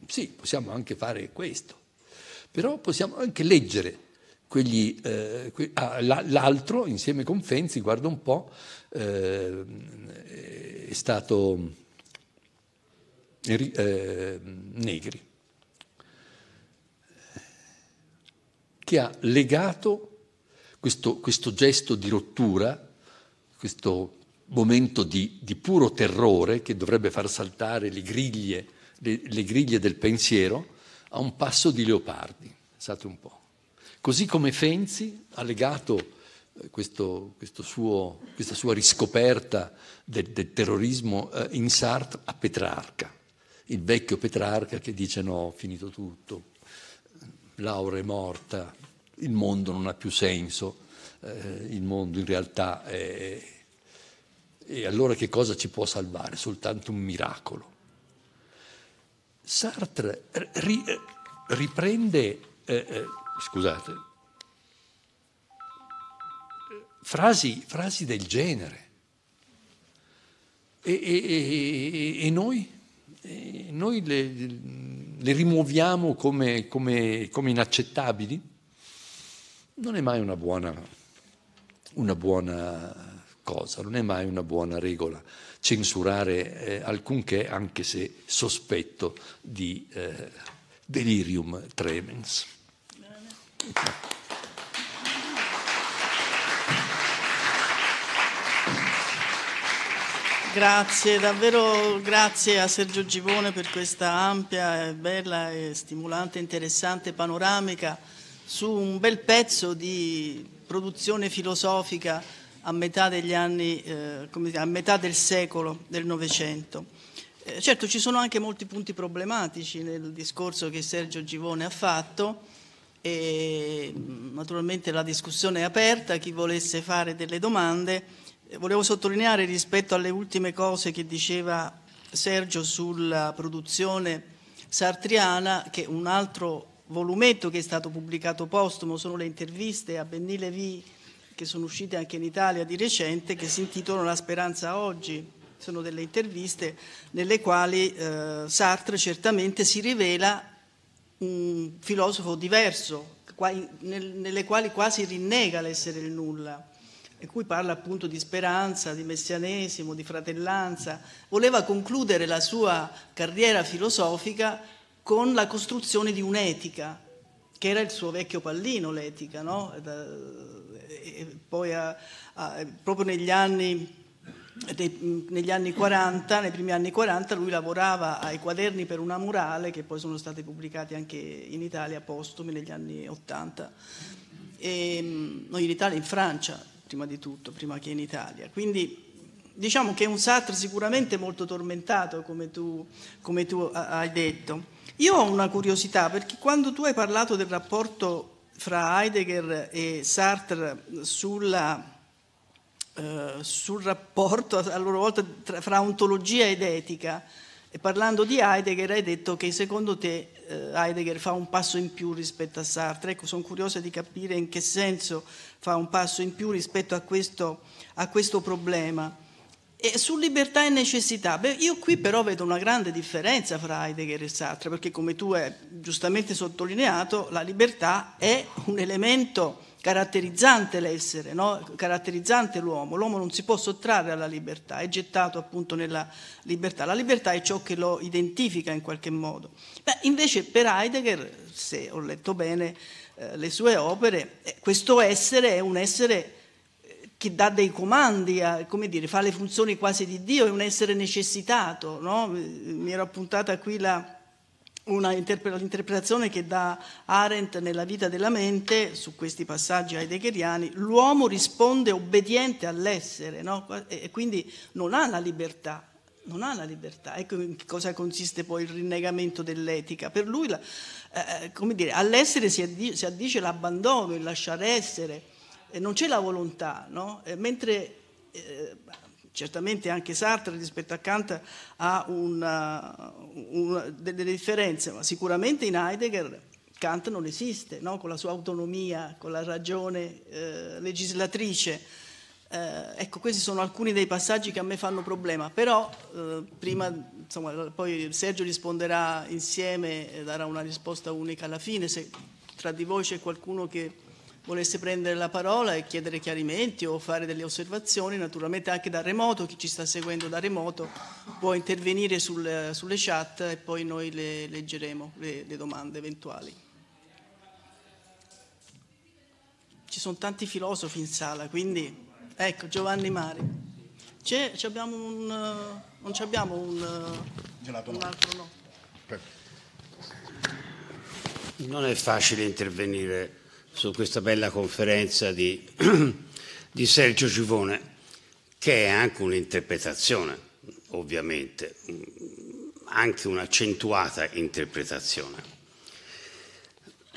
Sì, possiamo anche fare questo, però possiamo anche leggere quegli, eh, que- ah, l'altro insieme con Fenzi, guarda un po', eh, è stato eh, Negri, che ha legato questo, questo gesto di rottura questo momento di, di puro terrore che dovrebbe far saltare le griglie, le, le griglie del pensiero a un passo di leopardi, pensate un po'. Così come Fenzi ha legato eh, questo, questo suo, questa sua riscoperta del, del terrorismo eh, in Sartre a Petrarca, il vecchio Petrarca che dice no, finito tutto, Laura è morta, il mondo non ha più senso, eh, il mondo in realtà è, e allora che cosa ci può salvare? Soltanto un miracolo. Sartre ri, eh, riprende, eh, eh, scusate, frasi, frasi, del genere. E, e, e noi? noi le, le rimuoviamo come, come, come inaccettabili? Non è mai una buona una buona cosa, non è mai una buona regola censurare eh, alcunché anche se sospetto di eh, delirium tremens. Grazie, davvero grazie a Sergio Givone per questa ampia, bella, e stimolante, interessante panoramica su un bel pezzo di produzione filosofica a metà, degli anni, eh, a metà del secolo del Novecento. Eh, certo, ci sono anche molti punti problematici nel discorso che Sergio Givone ha fatto e mm, naturalmente la discussione è aperta, chi volesse fare delle domande. Eh, volevo sottolineare rispetto alle ultime cose che diceva Sergio sulla produzione sartriana che un altro volumetto che è stato pubblicato postumo sono le interviste a Benny Levy che sono uscite anche in Italia di recente che si intitolano La speranza oggi. Sono delle interviste nelle quali eh, Sartre certamente si rivela un filosofo diverso, nelle quali quasi rinnega l'essere il nulla e cui parla appunto di speranza, di messianesimo, di fratellanza, voleva concludere la sua carriera filosofica con la costruzione di un'etica, che era il suo vecchio pallino, l'etica, no? Eh, e poi a, a, proprio negli anni negli anni 40, nei primi anni 40, lui lavorava ai quaderni per una murale che poi sono stati pubblicati anche in Italia postumi negli anni 80, e, no, in Italia, in Francia prima di tutto, prima che in Italia. Quindi diciamo che è un Sartre sicuramente molto tormentato, come tu, come tu hai detto. Io ho una curiosità perché quando tu hai parlato del rapporto fra Heidegger e Sartre sulla, eh, sul rapporto a loro volta tra, fra ontologia ed etica, e parlando di Heidegger hai detto che secondo te eh, Heidegger fa un passo in più rispetto a Sartre. Ecco, sono curiosa di capire in che senso fa un passo in più rispetto a questo, a questo problema. E su libertà e necessità, Beh, io qui però vedo una grande differenza fra Heidegger e Sartre, perché come tu hai giustamente sottolineato, la libertà è un elemento caratterizzante l'essere, no? caratterizzante l'uomo. L'uomo non si può sottrarre alla libertà, è gettato appunto nella libertà. La libertà è ciò che lo identifica in qualche modo. Beh, invece per Heidegger, se ho letto bene eh, le sue opere, eh, questo essere è un essere che dà dei comandi, a, come dire, fa le funzioni quasi di Dio, è un essere necessitato. No? Mi ero appuntata qui la, una interpre- l'interpretazione che dà Arendt nella vita della mente, su questi passaggi heideggeriani, l'uomo risponde obbediente all'essere no? e quindi non ha la libertà. Non ha la libertà, ecco in cosa consiste poi il rinnegamento dell'etica. Per lui, la, eh, eh come dire, all'essere si addice, si addice l'abbandono, il lasciare essere, non c'è la volontà, no? Eh, mentre eh, certamente anche Sartre rispetto a Kant ha una, eh, una, delle differenze, ma sicuramente in Heidegger Kant non esiste, no? con la sua autonomia, con la ragione eh, legislatrice. Eh, ecco, questi sono alcuni dei passaggi che a me fanno problema, però eh, prima, insomma, poi Sergio risponderà insieme e darà una risposta unica alla fine, se tra di voi c'è qualcuno che volesse prendere la parola e chiedere chiarimenti o fare delle osservazioni, naturalmente anche da remoto, chi ci sta seguendo da remoto può intervenire sul, sulle chat e poi noi le leggeremo le, le domande eventuali. Ci sono tanti filosofi in sala, quindi ecco Giovanni Mari. C'è, abbiamo un, non abbiamo un, Gelato un altro no. Non è facile intervenire su questa bella conferenza di, di Sergio Civone, che è anche un'interpretazione, ovviamente, mm, anche un'accentuata interpretazione.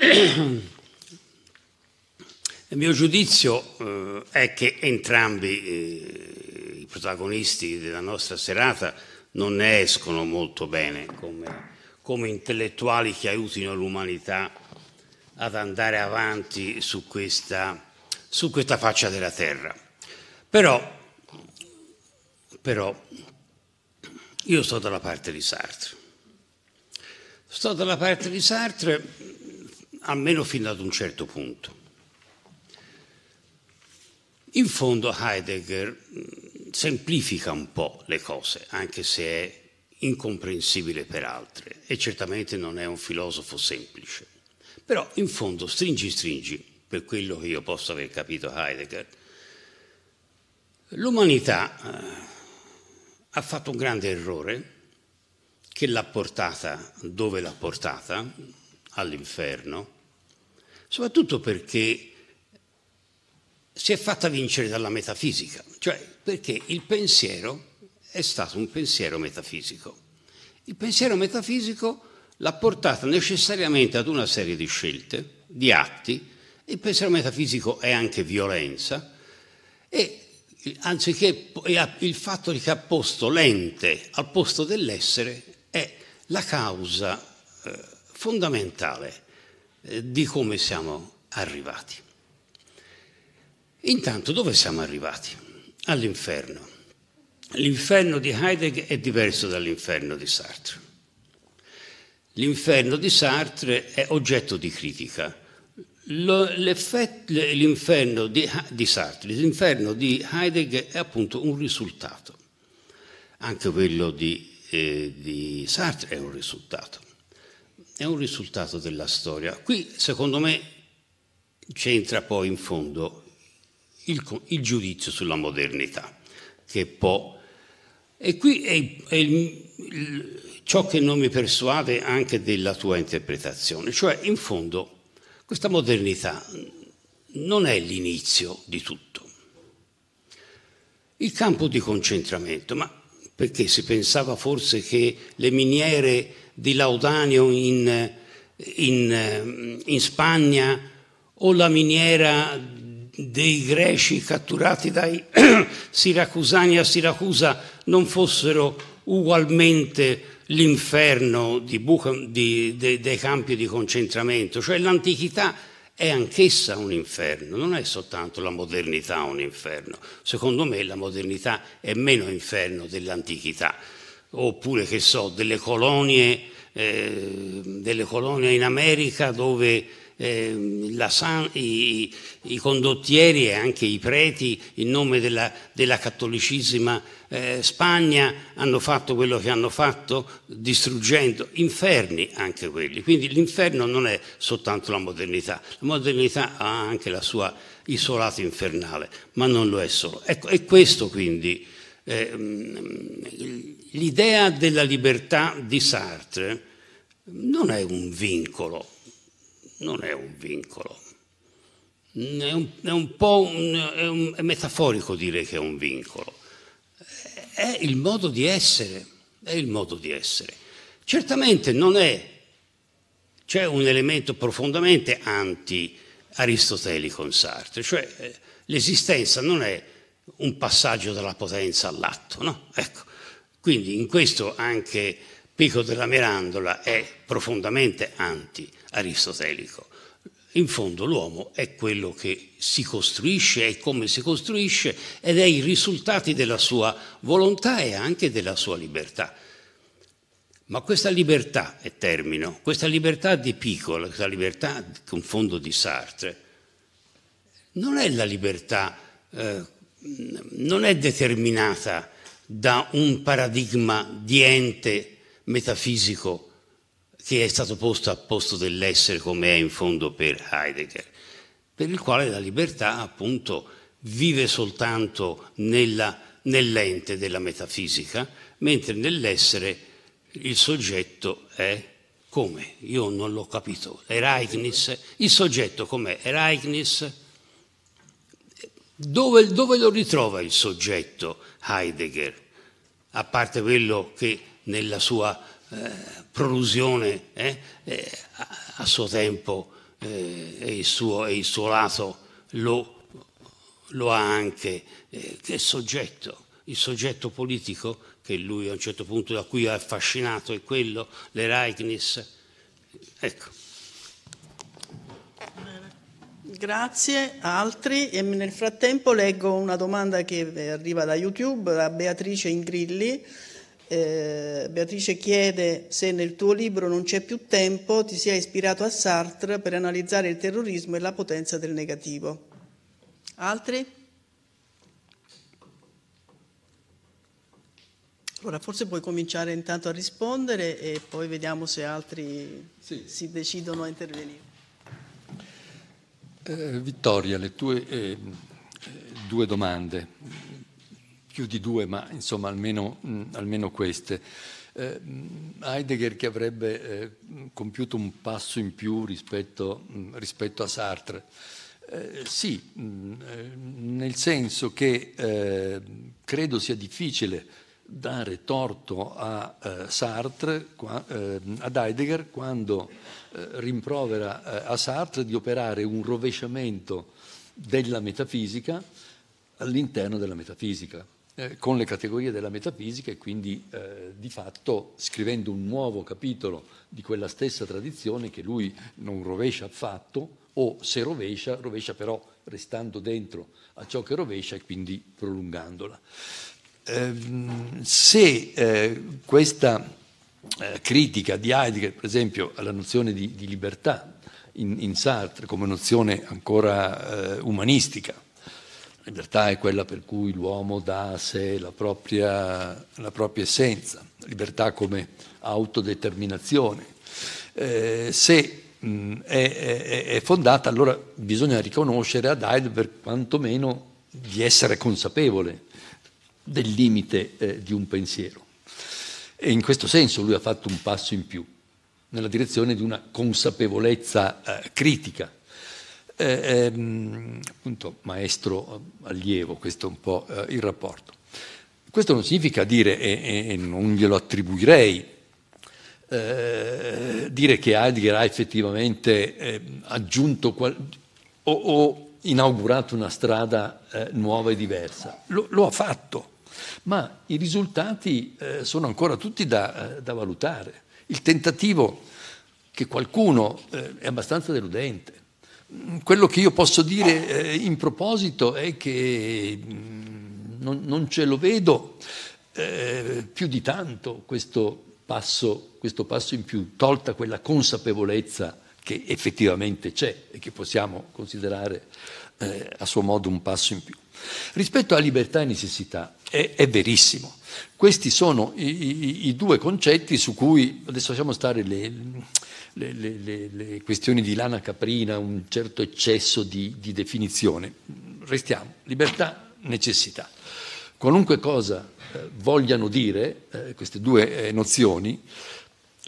Il mio giudizio eh, è che entrambi eh, i protagonisti della nostra serata non ne escono molto bene come, come intellettuali che aiutino l'umanità ad andare avanti su questa, su questa faccia della terra. Però, però io sto dalla parte di Sartre. Sto dalla parte di Sartre almeno fino ad un certo punto. In fondo Heidegger mm, semplifica un po' le cose, anche se è incomprensibile per altre, e certamente non è un filosofo semplice. Però in fondo stringi stringi, per quello che io posso aver capito Heidegger, l'umanità eh, ha fatto un grande errore che l'ha portata dove l'ha portata, all'inferno, soprattutto perché si è fatta vincere dalla metafisica, cioè perché il pensiero è stato un pensiero metafisico. Il pensiero metafisico l'ha portata necessariamente ad una serie di scelte, di atti, il pensiero metafisico è anche violenza, e anziché il fatto che ha posto l'ente al posto dell'essere è la causa eh, fondamentale eh, di come siamo arrivati. Intanto dove siamo arrivati? All'inferno. L'inferno di Heidegger è diverso dall'inferno di Sartre. L'inferno di Sartre è oggetto di critica. L'inferno di, di Sartre, l'inferno di Heidegger è appunto un risultato. Anche quello di eh, di Sartre è un risultato, è un risultato della storia. Qui secondo me c'entra poi in fondo il, il giudizio sulla modernità, che può... E qui è, è il, il, ciò che non mi persuade anche della tua interpretazione. Cioè, in fondo, questa modernità non è l'inizio di tutto. Il campo di concentramento, ma perché si pensava forse che le miniere di Laudanio in, in, in Spagna o la miniera dei greci catturati dai siracusani a Siracusa non fossero ugualmente l'inferno dei campi di concentramento, cioè l'antichità è anch'essa un inferno, non è soltanto la modernità un inferno. Secondo me la modernità è meno inferno dell'antichità, oppure che so, delle colonie, eh, delle colonie in America dove eh, san, i, i, condottieri e anche i preti, in nome della, della cattolicissima eh, Spagna hanno fatto quello che hanno fatto distruggendo inferni anche quelli. Quindi l'inferno non è soltanto la modernità, la modernità ha anche la sua isolata infernale, ma non lo è solo. Ecco, è questo quindi eh, mm, l'idea della libertà di Sartre non è un vincolo, non è un vincolo. È un, è un po' un, è, un, è metaforico dire che è un vincolo è il modo di essere, è il modo di essere. Certamente non è, c'è un elemento profondamente anti-aristotelico in Sartre, cioè eh, l'esistenza non è un passaggio dalla potenza all'atto, no? Ecco, quindi in questo anche Pico della Mirandola è profondamente anti-aristotelico. In fondo l'uomo è quello che si costruisce, è come si costruisce ed è i risultati della sua volontà e anche della sua libertà. Ma questa libertà, e termino, questa libertà di piccola, questa libertà con fondo di Sartre, non è la libertà, eh, non è determinata da un paradigma di ente metafisico che è stato posto a posto dell'essere come è in fondo per Heidegger, per il quale la libertà appunto vive soltanto nella, nell'ente della metafisica, mentre nell'essere il soggetto è come? Io non l'ho capito. Ereignis, il soggetto com'è? Ereignis. Dove, dove lo ritrova il soggetto Heidegger? A parte quello che nella sua eh, prolusione eh, eh, a suo tempo eh, e, il suo, e, il suo, lato lo, lo ha anche, eh, che soggetto, il soggetto politico che lui a un certo punto da cui è affascinato è quello, l'Ereignis. Ecco. Grazie, altri. E nel frattempo leggo una domanda che arriva da YouTube da Beatrice Ingrilli eh, Beatrice chiede se nel tuo libro Non c'è più tempo ti sia ispirato a Sartre per analizzare il terrorismo e la potenza del negativo. Altri? Allora, forse puoi cominciare intanto a rispondere e poi vediamo se altri sì. si decidono a intervenire. Eh, Vittoria, le tue eh, due domande più di due, ma insomma almeno, mh, mm, almeno queste. Eh, Heidegger che avrebbe eh, compiuto un passo in più rispetto, mh, mm, rispetto a Sartre. Eh, sì, mh, mm, eh, nel senso che eh, credo sia difficile dare torto a eh, Sartre, qua, eh, ad Heidegger, quando eh, rimprovera eh, a Sartre di operare un rovesciamento della metafisica all'interno della metafisica. Eh, con le categorie della metafisica e quindi eh, di fatto scrivendo un nuovo capitolo di quella stessa tradizione che lui non rovescia affatto o se rovescia, rovescia però restando dentro a ciò che rovescia e quindi prolungandola. Ehm, se eh, questa eh, critica di Heidegger, per esempio, alla nozione di, libertà in, Sartre come nozione ancora umanistica, Libertà è quella per cui l'uomo dà a sé la propria, la propria essenza, libertà come autodeterminazione. Eh, se mh, è, è, è, fondata, allora bisogna riconoscere ad Heidegger quantomeno di essere consapevole del limite eh, di un pensiero. E in questo senso lui ha fatto un passo in più, nella direzione di una consapevolezza eh, critica eh, ehm, appunto maestro eh, allievo, questo è un po' eh, il rapporto. Questo non significa dire, e, e non glielo attribuirei, eh, dire che Heidegger ha effettivamente ehm, aggiunto qual- o, o, inaugurato una strada eh, nuova e diversa. Lo, lo, ha fatto, ma i risultati eh, sono ancora tutti da, da, valutare. Il tentativo che qualcuno è abbastanza deludente quello che io posso dire eh, in proposito è che mh, mm, non, non, ce lo vedo eh, più di tanto questo passo, questo passo in più, tolta quella consapevolezza che effettivamente c'è e che possiamo considerare eh, a suo modo un passo in più. Rispetto a libertà e necessità, è, è verissimo. Questi sono i, i, i, due concetti su cui adesso facciamo stare le, le, le, le, questioni di lana caprina, un certo eccesso di, di definizione. Restiamo, libertà, necessità. Qualunque cosa eh, vogliano dire eh, queste due eh, nozioni,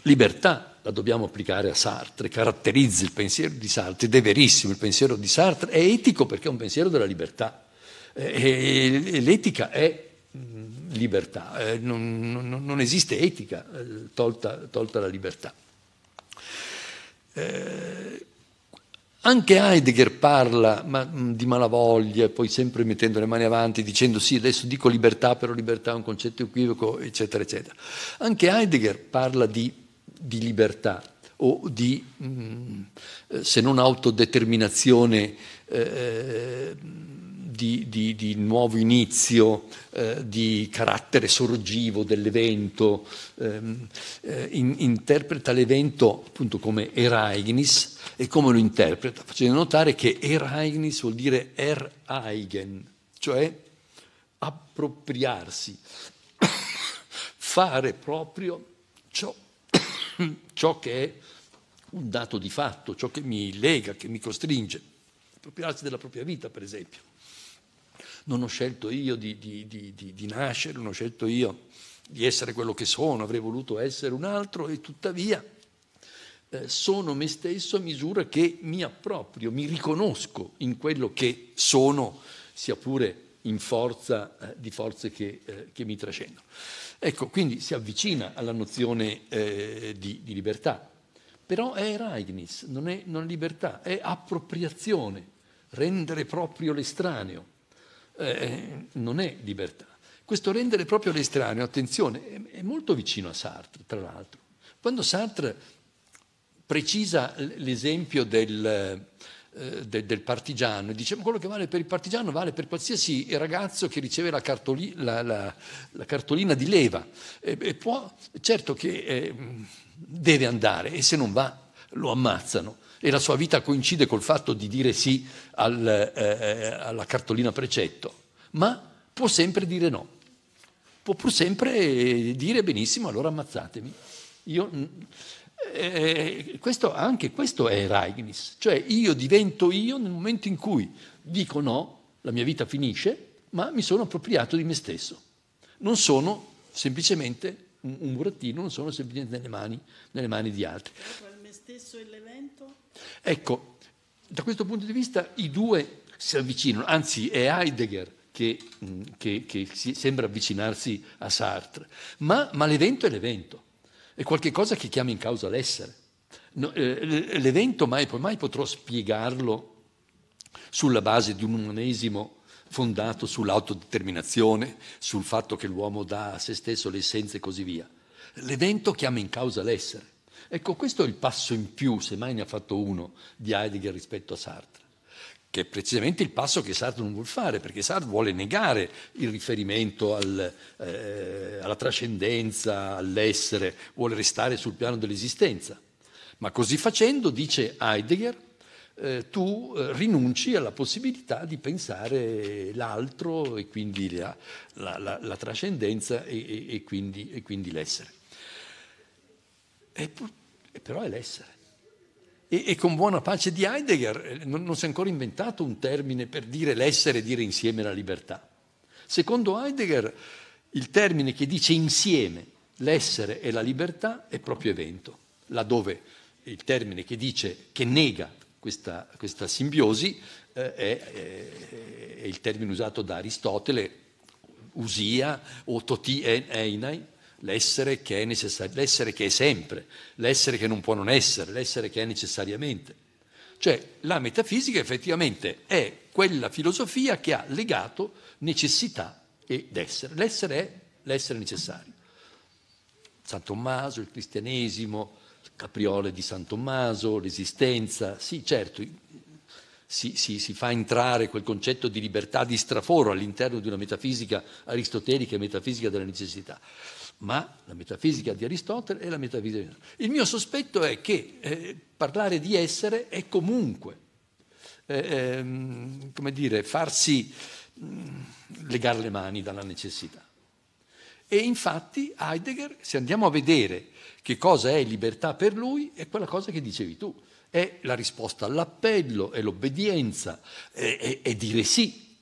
libertà la dobbiamo applicare a Sartre, caratterizza il pensiero di Sartre ed è verissimo, il pensiero di Sartre è etico perché è un pensiero della libertà. Eh, e l'etica è mm, libertà, eh, non, non, non esiste etica eh, tolta, tolta la libertà. Eh, anche Heidegger parla ma, mm, di malavoglia, poi sempre mettendo le mani avanti, dicendo sì, adesso dico libertà, però libertà è un concetto equivoco, eccetera, eccetera. Anche Heidegger parla di, di libertà o di, mh, mm, eh, se non autodeterminazione, eh, eh di, di, di nuovo inizio, eh, di carattere sorgivo dell'evento, ehm, eh, in, interpreta l'evento appunto come era Eignis e come lo interpreta, facendo notare che era Eignis vuol dire er cioè appropriarsi, fare proprio ciò, ciò che è un dato di fatto, ciò che mi lega, che mi costringe appropriarsi della propria vita, per esempio non ho scelto io di, di, di, di nascere, non ho scelto io di essere quello che sono, avrei voluto essere un altro e tuttavia eh, sono me stesso a misura che mi approprio, mi riconosco in quello che sono, sia pure in forza eh, di forze che, eh, che, mi trascendono. Ecco, quindi si avvicina alla nozione eh, di, di, libertà, però è Reignis, non è non libertà, è appropriazione, rendere proprio l'estraneo eh, non è libertà. Questo rendere proprio l'estraneo, attenzione, è, è molto vicino a Sartre, tra l'altro. Quando Sartre precisa l'esempio del, eh, del, del, partigiano, diciamo quello che vale per il partigiano vale per qualsiasi ragazzo che riceve la, cartoli, la, la, la cartolina di leva e, e può, certo che eh, deve andare e se non va lo ammazzano, e la sua vita coincide col fatto di dire sì al, eh, eh, alla cartolina precetto, ma può sempre dire no, può pur sempre dire benissimo allora ammazzatemi. Io, mm, eh, eh, questo, anche questo è Reignis, cioè io divento io nel momento in cui dico no, la mia vita finisce, ma mi sono appropriato di me stesso. Non sono semplicemente un burattino, non sono semplicemente nelle mani, nelle mani di altri. Stesso e Ecco, da questo punto di vista i due si avvicinano, anzi è Heidegger che, mm, che, che sembra avvicinarsi a Sartre, ma, ma l'evento è l'evento, è qualcosa che chiama in causa l'essere. No, eh, l'evento mai, mai potrò spiegarlo sulla base di un umanesimo fondato sull'autodeterminazione, sul fatto che l'uomo dà a se stesso l'essenza e così via. L'evento chiama in causa l'essere. Ecco, questo è il passo in più, se mai ne ha fatto uno, di Heidegger rispetto a Sartre, che è precisamente il passo che Sartre non vuole fare, perché Sartre vuole negare il riferimento al, eh, alla trascendenza, all'essere, vuole restare sul piano dell'esistenza. Ma così facendo, dice Heidegger, eh, tu eh, rinunci alla possibilità di pensare l'altro e quindi la, la, la, la trascendenza e, e, e quindi, e quindi l'essere. E, però è l'essere. E, e, con buona pace di Heidegger eh, non, non si è ancora inventato un termine per dire l'essere e dire insieme la libertà. Secondo Heidegger il termine che dice insieme l'essere e la libertà è proprio evento, laddove il termine che dice che nega questa, questa simbiosi eh, è, è, è, il termine usato da Aristotele, usia o toti einai, l'essere che è necessario, l'essere che è sempre, l'essere che non può non essere, l'essere che è necessariamente. Cioè la metafisica effettivamente è quella filosofia che ha legato necessità ed essere. L'essere è l'essere necessario. San Tommaso, il cristianesimo, capriole di San Tommaso, l'esistenza, sì certo, si, si, si, fa entrare quel concetto di libertà di straforo all'interno di una metafisica aristotelica e metafisica della necessità ma la metafisica di Aristotele è la metafisica di Aristotele. Il mio sospetto è che eh, parlare di essere è comunque, eh, eh, come dire, farsi mh, mm, legare le mani dalla necessità. E infatti Heidegger, se andiamo a vedere che cosa è libertà per lui, è quella cosa che dicevi tu, è la risposta all'appello, è l'obbedienza, è, è, è dire sì.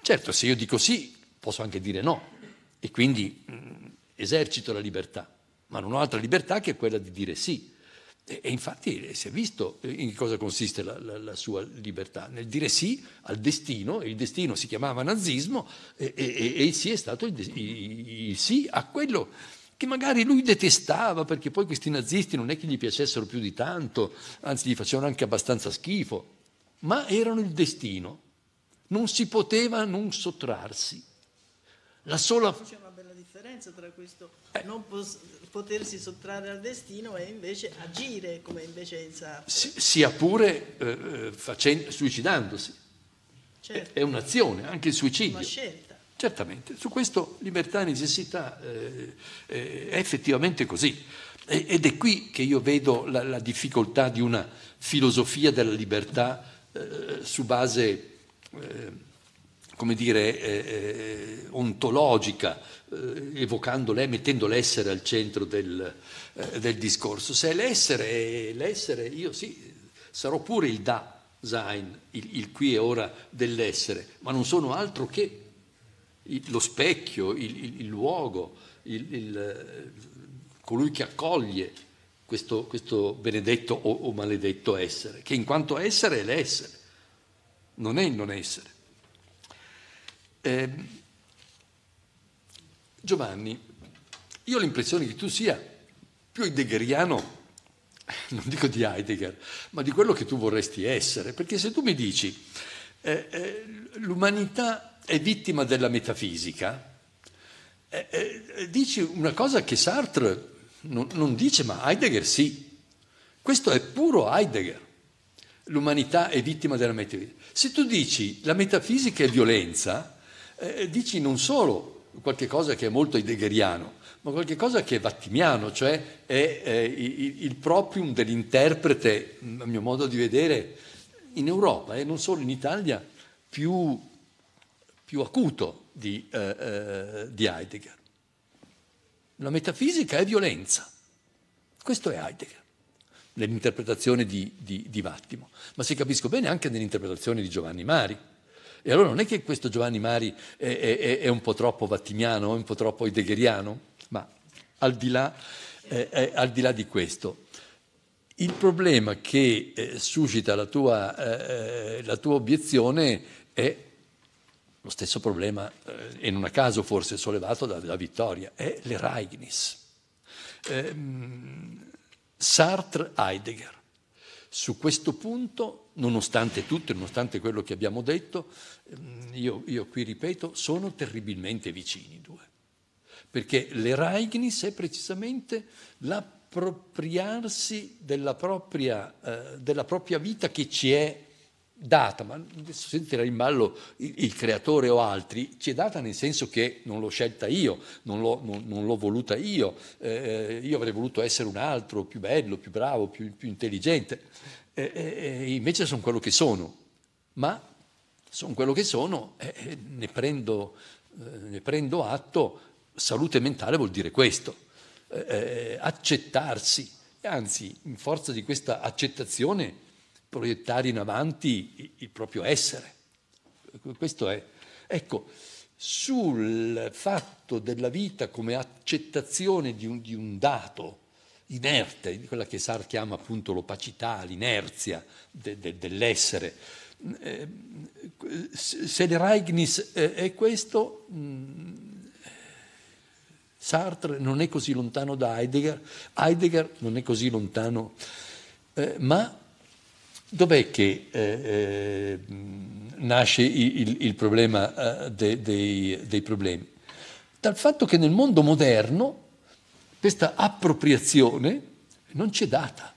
Certo, se io dico sì, posso anche dire no. E quindi mh, mm, esercito la libertà, ma non ho altra libertà che quella di dire sì. E, e infatti eh, si è visto eh, in cosa consiste la, la, la, sua libertà, nel dire sì al destino, il destino si chiamava nazismo, e, e, e il sì è stato il, il, il sì a quello che magari lui detestava perché poi questi nazisti non è che gli piacessero più di tanto, anzi gli facevano anche abbastanza schifo, ma erano il destino, non si poteva non sottrarsi. La sola differenza tra questo non potersi sottrarre al destino e invece agire come invece è insato. sia pure eh, eh facendo, suicidandosi. Certo. È un'azione, anche il suicidio. Una scelta. Certamente, su questo libertà e necessità eh, eh è effettivamente così. ed è qui che io vedo la, la difficoltà di una filosofia della libertà eh, su base come dire, eh, eh, ontologica, eh, evocando lei, mettendo l'essere al centro del, eh, del discorso. Se l'essere è l'essere, io sì, sarò pure il Dasein, il, il qui e ora dell'essere, ma non sono altro che il, lo specchio, il, il luogo, eh, colui che accoglie questo, questo benedetto o, o maledetto essere, che in quanto essere è l'essere, non è il non essere. Eh, Giovanni, io ho l'impressione che tu sia più heideggeriano, non dico di Heidegger, ma di quello che tu vorresti essere, perché se tu mi dici eh, eh, l'umanità è vittima della metafisica, eh, eh, dici una cosa che Sartre non, non dice, ma Heidegger sì. Questo è puro Heidegger l'umanità è vittima della metafisica. Se tu dici la metafisica è violenza, eh, eh, dici non solo qualcosa che è molto heideggeriano, ma qualcosa che è vattimiano, cioè è, è il, proprium dell'interprete, a mio modo di vedere, in Europa e eh, non solo in Italia, più, più acuto di, eh, eh, di Heidegger. La metafisica è violenza, questo è Heidegger nell'interpretazione di, di, di Vattimo, ma si capisco bene anche nell'interpretazione di Giovanni Mari. E allora non è che questo Giovanni Mari è, è, è un po' troppo vattimiano, è un po' troppo heideggeriano, ma al di là, eh, eh, al di, là di questo. Il problema che eh, suscita la tua, eh, la tua obiezione è lo stesso problema, e eh, non a caso forse sollevato da, da Vittoria, è l'Eragnis. Ehm, Sartre-Heidegger. Su questo punto nonostante tutto, nonostante quello che abbiamo detto, ehm, io, io qui ripeto, sono terribilmente vicini i due, perché l'Eraignis è precisamente l'appropriarsi della propria, eh, della propria vita che ci è data, ma sentirà in ballo il, il, creatore o altri, ci è data nel senso che non l'ho scelta io, non l'ho, non, non l'ho voluta io, eh, io avrei voluto essere un altro, più bello, più bravo, più, più intelligente e, e invece sono quello che sono, ma sono quello che sono e ne prendo, eh, ne prendo atto, salute mentale vuol dire questo, eh, eh, accettarsi, anzi in forza di questa accettazione proiettare in avanti il proprio essere. Questo è. Ecco, sul fatto della vita come accettazione di un, di un dato, inerte, quella che Sartre chiama appunto l'opacità, l'inerzia de, de, dell'essere. Eh, se il è questo, mm, Sartre non è così lontano da Heidegger, Heidegger non è così lontano, eh, ma dov'è che eh, nasce il, il problema de, dei, dei problemi? Dal fatto che nel mondo moderno questa appropriazione non ci è data.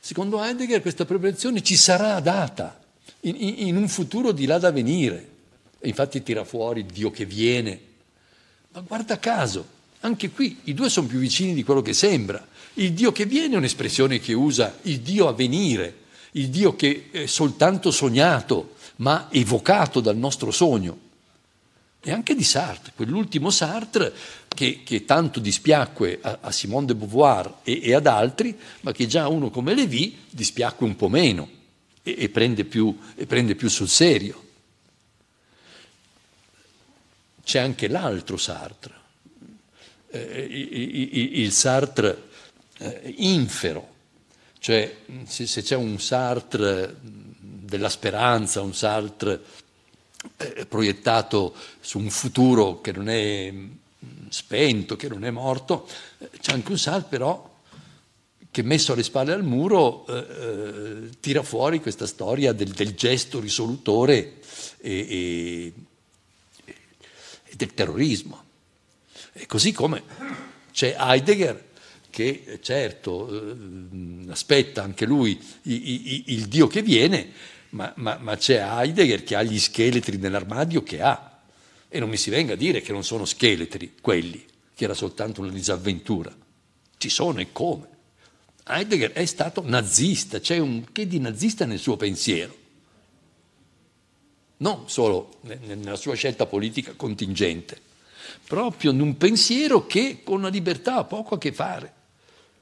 Secondo Heidegger questa appropriazione ci sarà data in, in un futuro di là da venire. E infatti tira fuori Dio che viene. Ma guarda caso, anche qui i due sono più vicini di quello che sembra. Il Dio che viene è un'espressione che usa il Dio a venire, il Dio che è soltanto sognato, ma evocato dal nostro sogno e anche di Sartre, quell'ultimo Sartre che, che tanto dispiacque a, a, Simone de Beauvoir e, e, ad altri, ma che già uno come Levi dispiacque un po' meno e, e, prende, più, e prende più sul serio. C'è anche l'altro Sartre, eh, il Sartre eh, infero, cioè se, se c'è un Sartre della speranza, un Sartre eh, proiettato su un futuro che non è mm, spento, che non è morto, eh, Chang Sal però che messo alle spalle al muro eh, eh, tira fuori questa storia del, del gesto risolutore e, e, e, del terrorismo. E così come c'è Heidegger che certo eh, mm, aspetta anche lui i, i, il Dio che viene, ma, ma, ma c'è Heidegger che ha gli scheletri nell'armadio che ha. E non mi si venga a dire che non sono scheletri quelli, che era soltanto una disavventura. Ci sono e come. Heidegger è stato nazista, c'è un che di nazista nel suo pensiero, non solo nella sua scelta politica contingente, proprio in un pensiero che con la libertà ha poco a che fare,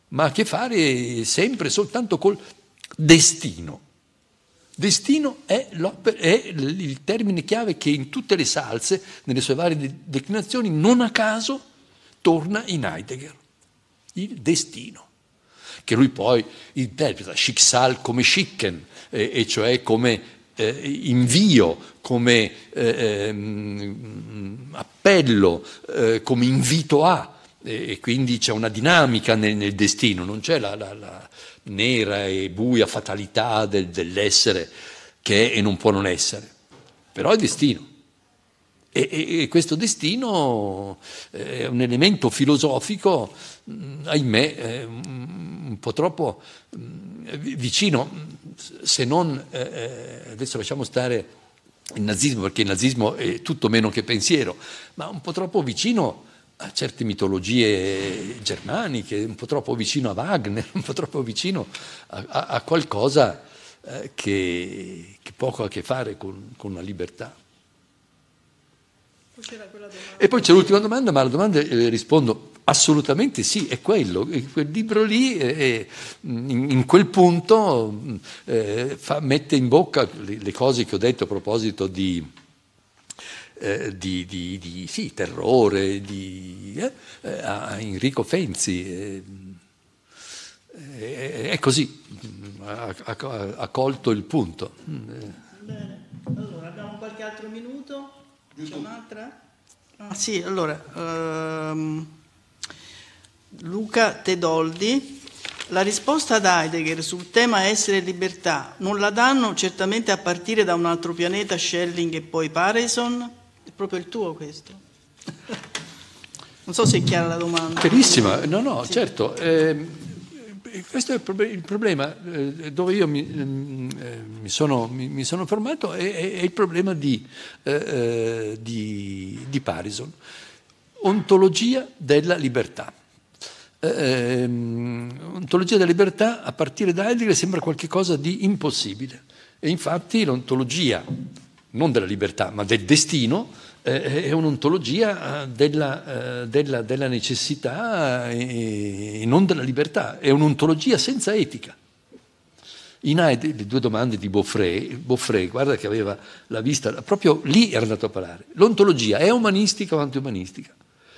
ma a che fare sempre soltanto col destino. Destino è, è, il termine chiave che in tutte le salse, nelle sue varie declinazioni, non a caso torna in Heidegger. Il destino, che lui poi interpreta schicksal come schicken, eh, e cioè come eh, invio, come eh, ehm, appello, eh, come invito a e quindi c'è una dinamica nel, nel destino, non c'è la, la, la, nera e buia fatalità del, dell'essere che è e non può non essere, però è destino. E, e, e questo destino eh, è un elemento filosofico, ahimè, eh, un po' troppo vicino, se non, eh, adesso lasciamo stare il nazismo, perché il nazismo è tutto meno che pensiero, ma un po' troppo vicino a certe mitologie germaniche, un po' troppo vicino a Wagner, un po' troppo vicino a, a, a qualcosa eh, che, che, poco ha a che fare con, con la libertà. E poi c'è l'ultima domanda, ma alla domanda eh, rispondo assolutamente sì, è quello. Quel libro lì, eh, eh, in, in, quel punto, mm, eh, fa, mette in bocca le, le cose che ho detto a proposito di eh, di, di, di sì, terrore, di, eh, eh a Enrico Fenzi. Eh, eh, è così, ha, ha, ha, colto il punto. Bene, allora abbiamo qualche altro minuto? C'è un'altra? Ah, sì, allora, ehm, Luca Tedoldi. La risposta ad Heidegger sul tema essere e libertà non la danno certamente a partire da un altro pianeta Schelling e poi Pareson, proprio il tuo questo. non so se è chiara la domanda. Chiarissima, no, no, sì. certo. Eh, questo è il, problema, il problema eh, dove io mi, mm, eh, mi, sono, mi, mi sono, formato, è, è, è il problema di, eh, eh, di, di Parison. Ontologia della libertà. Eh, ehm, ontologia della libertà a partire da Heidegger sembra qualcosa di impossibile e infatti l'ontologia non della libertà ma del destino eh, eh, è un'ontologia eh, della, eh, della, della necessità e, eh, e, non della libertà, è un'ontologia senza etica. In Heide, le due domande di Boffrey, Boffrey, guarda che aveva la vista, proprio lì era andato a parlare. L'ontologia è umanistica o antiumanistica?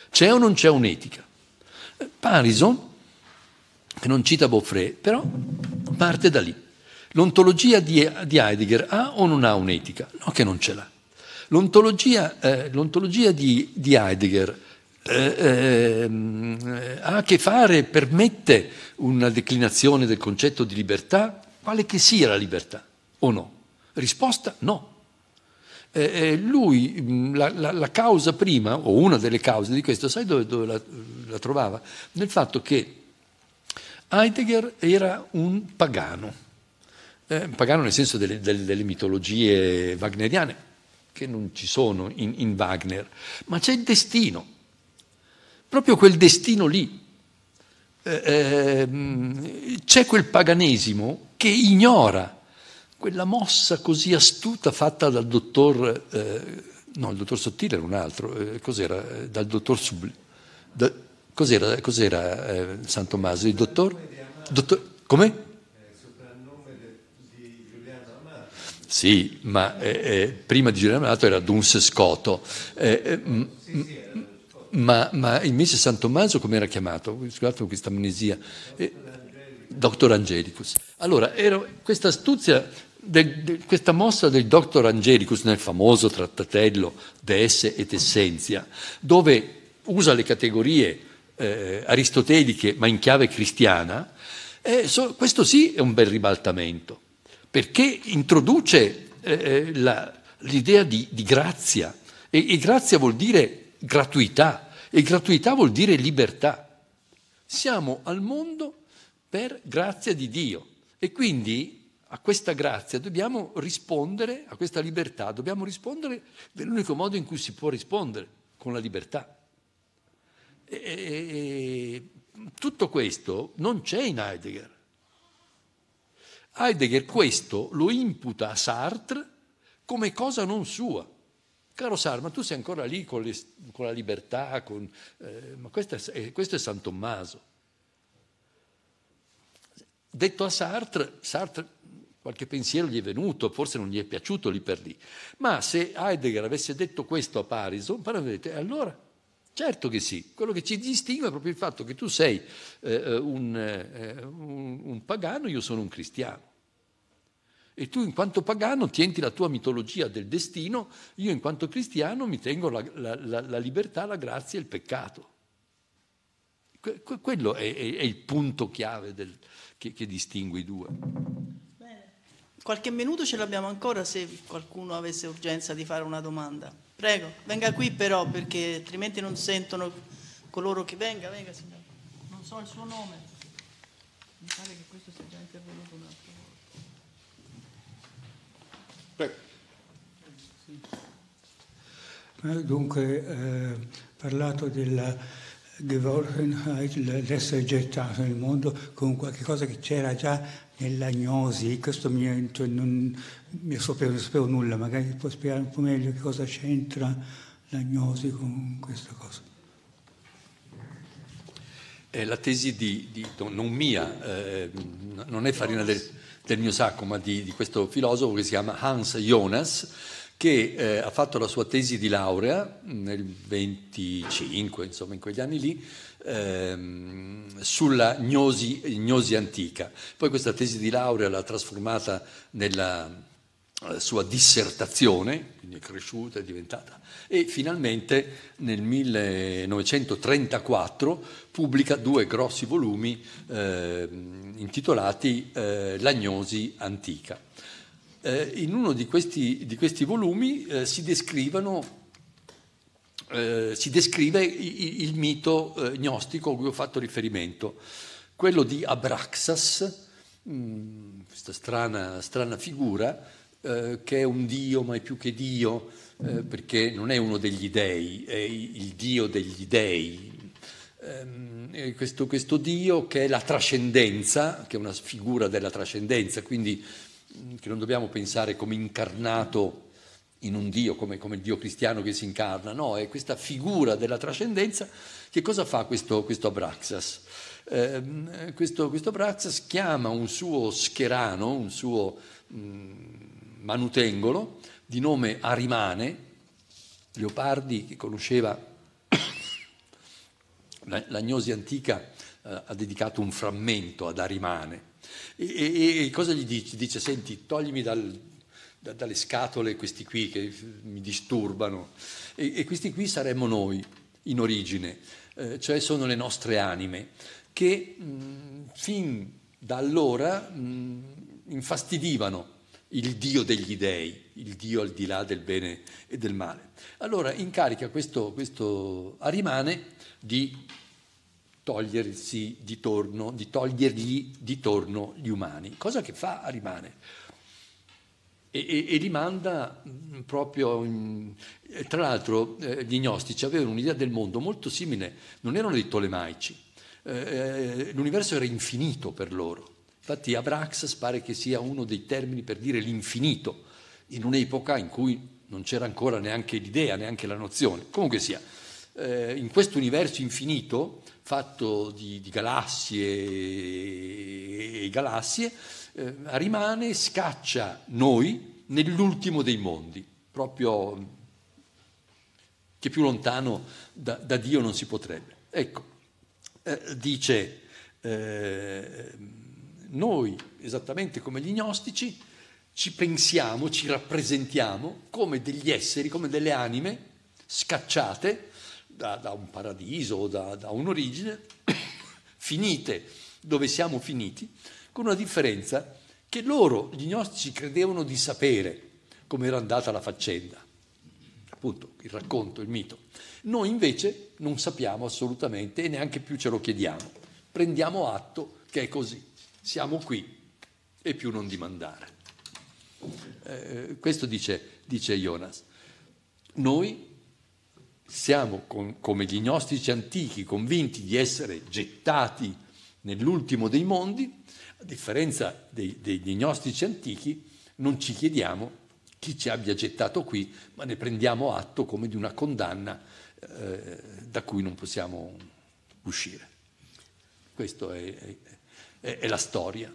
C'è o non c'è un'etica? Parison, che non cita Boffrey, però parte da lì. L'ontologia di, di Heidegger ha o non ha un'etica? No, che non ce l'ha. L'ontologia, eh, l'ontologia di, di, Heidegger eh, ehm, ha a che fare, permette una declinazione del concetto di libertà, quale che sia la libertà, o no? Risposta no. Eh, eh lui la, la, la, causa prima, o una delle cause di questo, sai dove, dove la, la, trovava? Nel fatto che Heidegger era un pagano, eh, pagano nel senso delle, delle, delle mitologie wagneriane, che non ci sono in, in Wagner, ma c'è il destino, proprio quel destino lì. Eh, eh, c'è quel paganesimo che ignora quella mossa così astuta fatta dal dottor, eh, no, il dottor Sottile era un altro, eh, cos'era? Eh, dal dottor Subli. Da, cos'era, cos'era eh, San Tommaso? Il dottor? dottor come? Sì, ma eh, eh prima di Giuliano Melato era Duns Scoto. Eh, eh, m, sì, sì, ma, ma, mese San Tommaso come era chiamato? Scusate questa amnesia. Eh, Dottor Angelicus. Allora, era questa astuzia, del, de, questa mossa del Dottor Angelicus nel famoso trattatello De esse et Essentia, dove usa le categorie eh, aristoteliche ma in chiave cristiana, eh, so, questo sì è un bel ribaltamento perché introduce eh, eh, la, l'idea di, di grazia e, e grazia vuol dire gratuità e gratuità vuol dire libertà. Siamo al mondo per grazia di Dio e quindi a questa grazia dobbiamo rispondere, a questa libertà dobbiamo rispondere nell'unico modo in cui si può rispondere, con la libertà. E, e, tutto questo non c'è in Heidegger. Heidegger questo lo imputa a Sartre come cosa non sua. Caro Sartre, ma tu sei ancora lì con, le, con la libertà, con, eh, ma questo è, eh, questo è San Tommaso. Detto a Sartre, Sartre qualche pensiero gli è venuto, forse non gli è piaciuto lì per lì. Ma se Heidegger avesse detto questo a Parison, allora Certo che sì, quello che ci distingue è proprio il fatto che tu sei eh, eh un, eh, un, un pagano, io sono un cristiano. E tu in quanto pagano tieni la tua mitologia del destino, io in quanto cristiano mi tengo la, la, la libertà, la grazia e il peccato. Que, quello è, è, è, il punto chiave del, che, che, distingue i due. Bene. Qualche minuto ce l'abbiamo ancora se qualcuno avesse urgenza di fare una domanda. Prego, venga qui però perché altrimenti non sentono coloro che venga, venga signore. Non so il suo nome. Mi pare che questo sia già intervenuto un'altra volta. Prego. Eh, dunque, eh, parlato della geworfenheit, l'essere gettato nel mondo con qualche cosa che c'era già nell'agnosi, questo mi, cioè non, mi sapevo, non sapevo nulla, magari puoi spiegare un po' meglio che cosa c'entra l'agnosi con questa cosa. È eh, la tesi di, di non mia, eh, non è farina del, del, mio sacco, ma di, di questo filosofo che si chiama Hans Jonas, che eh, ha fatto la sua tesi di laurea nel 25, insomma in quegli anni lì, ehm, sulla gnosi, gnosi, antica. Poi questa tesi di laurea l'ha trasformata nella eh, sua dissertazione, quindi è cresciuta, è diventata, e finalmente nel 1934 pubblica due grossi volumi ehm, eh, intitolati La gnosi antica eh, in uno di questi, di questi volumi eh, si, eh, si descrive il, il mito eh, gnostico a cui ho fatto riferimento, quello di Abraxas, mh, mm, questa strana, strana figura, eh, che è un dio ma è più che dio, eh, perché non è uno degli dei, è il dio degli dei, ehm, questo, questo, Dio che è la trascendenza, che è una figura della trascendenza, quindi Mm, che non dobbiamo pensare come incarnato in un Dio, come, come, il Dio cristiano che si incarna, no, è questa figura della trascendenza. Che cosa fa questo, questo Abraxas? Eh, questo, questo, Abraxas chiama un suo scherano, un suo mh, mm, manutengolo di nome Arimane, Leopardi che conosceva la, gnosi antica eh, ha dedicato un frammento ad Arimane e, e cosa gli dici? Dice, senti, toglimi dal, da, dalle scatole questi qui che mi disturbano. E, e questi qui saremmo noi, in origine, eh, cioè sono le nostre anime, che mh, mm, fin da allora mh, mm, infastidivano il Dio degli dèi, il Dio al di là del bene e del male. Allora incarica questo, questo Arimane di togliersi di torno, di togliergli di torno gli umani, cosa che fa rimane. E, e, e li mm, proprio, in... tra l'altro eh, gli gnostici avevano un'idea del mondo molto simile, non erano dei tolemaici, eh, eh, l'universo era infinito per loro, infatti Abraxas pare che sia uno dei termini per dire l'infinito, in un'epoca in cui non c'era ancora neanche l'idea, neanche la nozione, comunque sia, eh, in questo universo infinito fatto di, di galassie e galassie, eh, rimane, scaccia noi nell'ultimo dei mondi, proprio che più lontano da, da Dio non si potrebbe. Ecco, eh, dice, eh, noi esattamente come gli gnostici ci pensiamo, ci rappresentiamo come degli esseri, come delle anime scacciate da, da un paradiso, da, da un'origine, finite dove siamo finiti, con una differenza che loro, gli gnostici, credevano di sapere come era andata la faccenda, appunto il racconto, il mito. Noi invece non sappiamo assolutamente e neanche più ce lo chiediamo. Prendiamo atto che è così, siamo qui e più non dimandare. Eh, questo dice, dice Jonas. Noi siamo con, come gli gnostici antichi convinti di essere gettati nell'ultimo dei mondi, a differenza dei, degli gnostici antichi non ci chiediamo chi ci abbia gettato qui, ma ne prendiamo atto come di una condanna eh, da cui non possiamo uscire. Questa è, è, è la storia.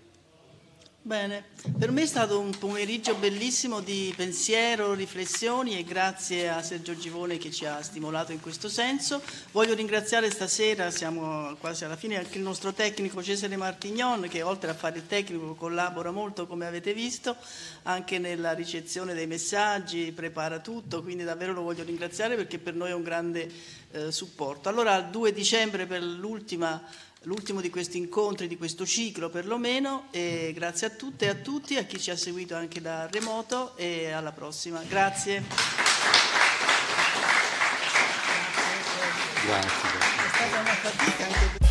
Bene, per me è stato un pomeriggio bellissimo di pensiero, riflessioni e grazie a Sergio Givone che ci ha stimolato in questo senso. Voglio ringraziare stasera, siamo quasi alla fine, anche il nostro tecnico Cesare Martignon che oltre a fare il tecnico collabora molto come avete visto anche nella ricezione dei messaggi, prepara tutto, quindi davvero lo voglio ringraziare perché per noi è un grande eh, supporto. Allora il 2 dicembre per l'ultima l'ultimo di questi incontri, di questo ciclo perlomeno. E grazie a tutte e a tutti, a chi ci ha seguito anche da remoto e alla prossima. Grazie. grazie.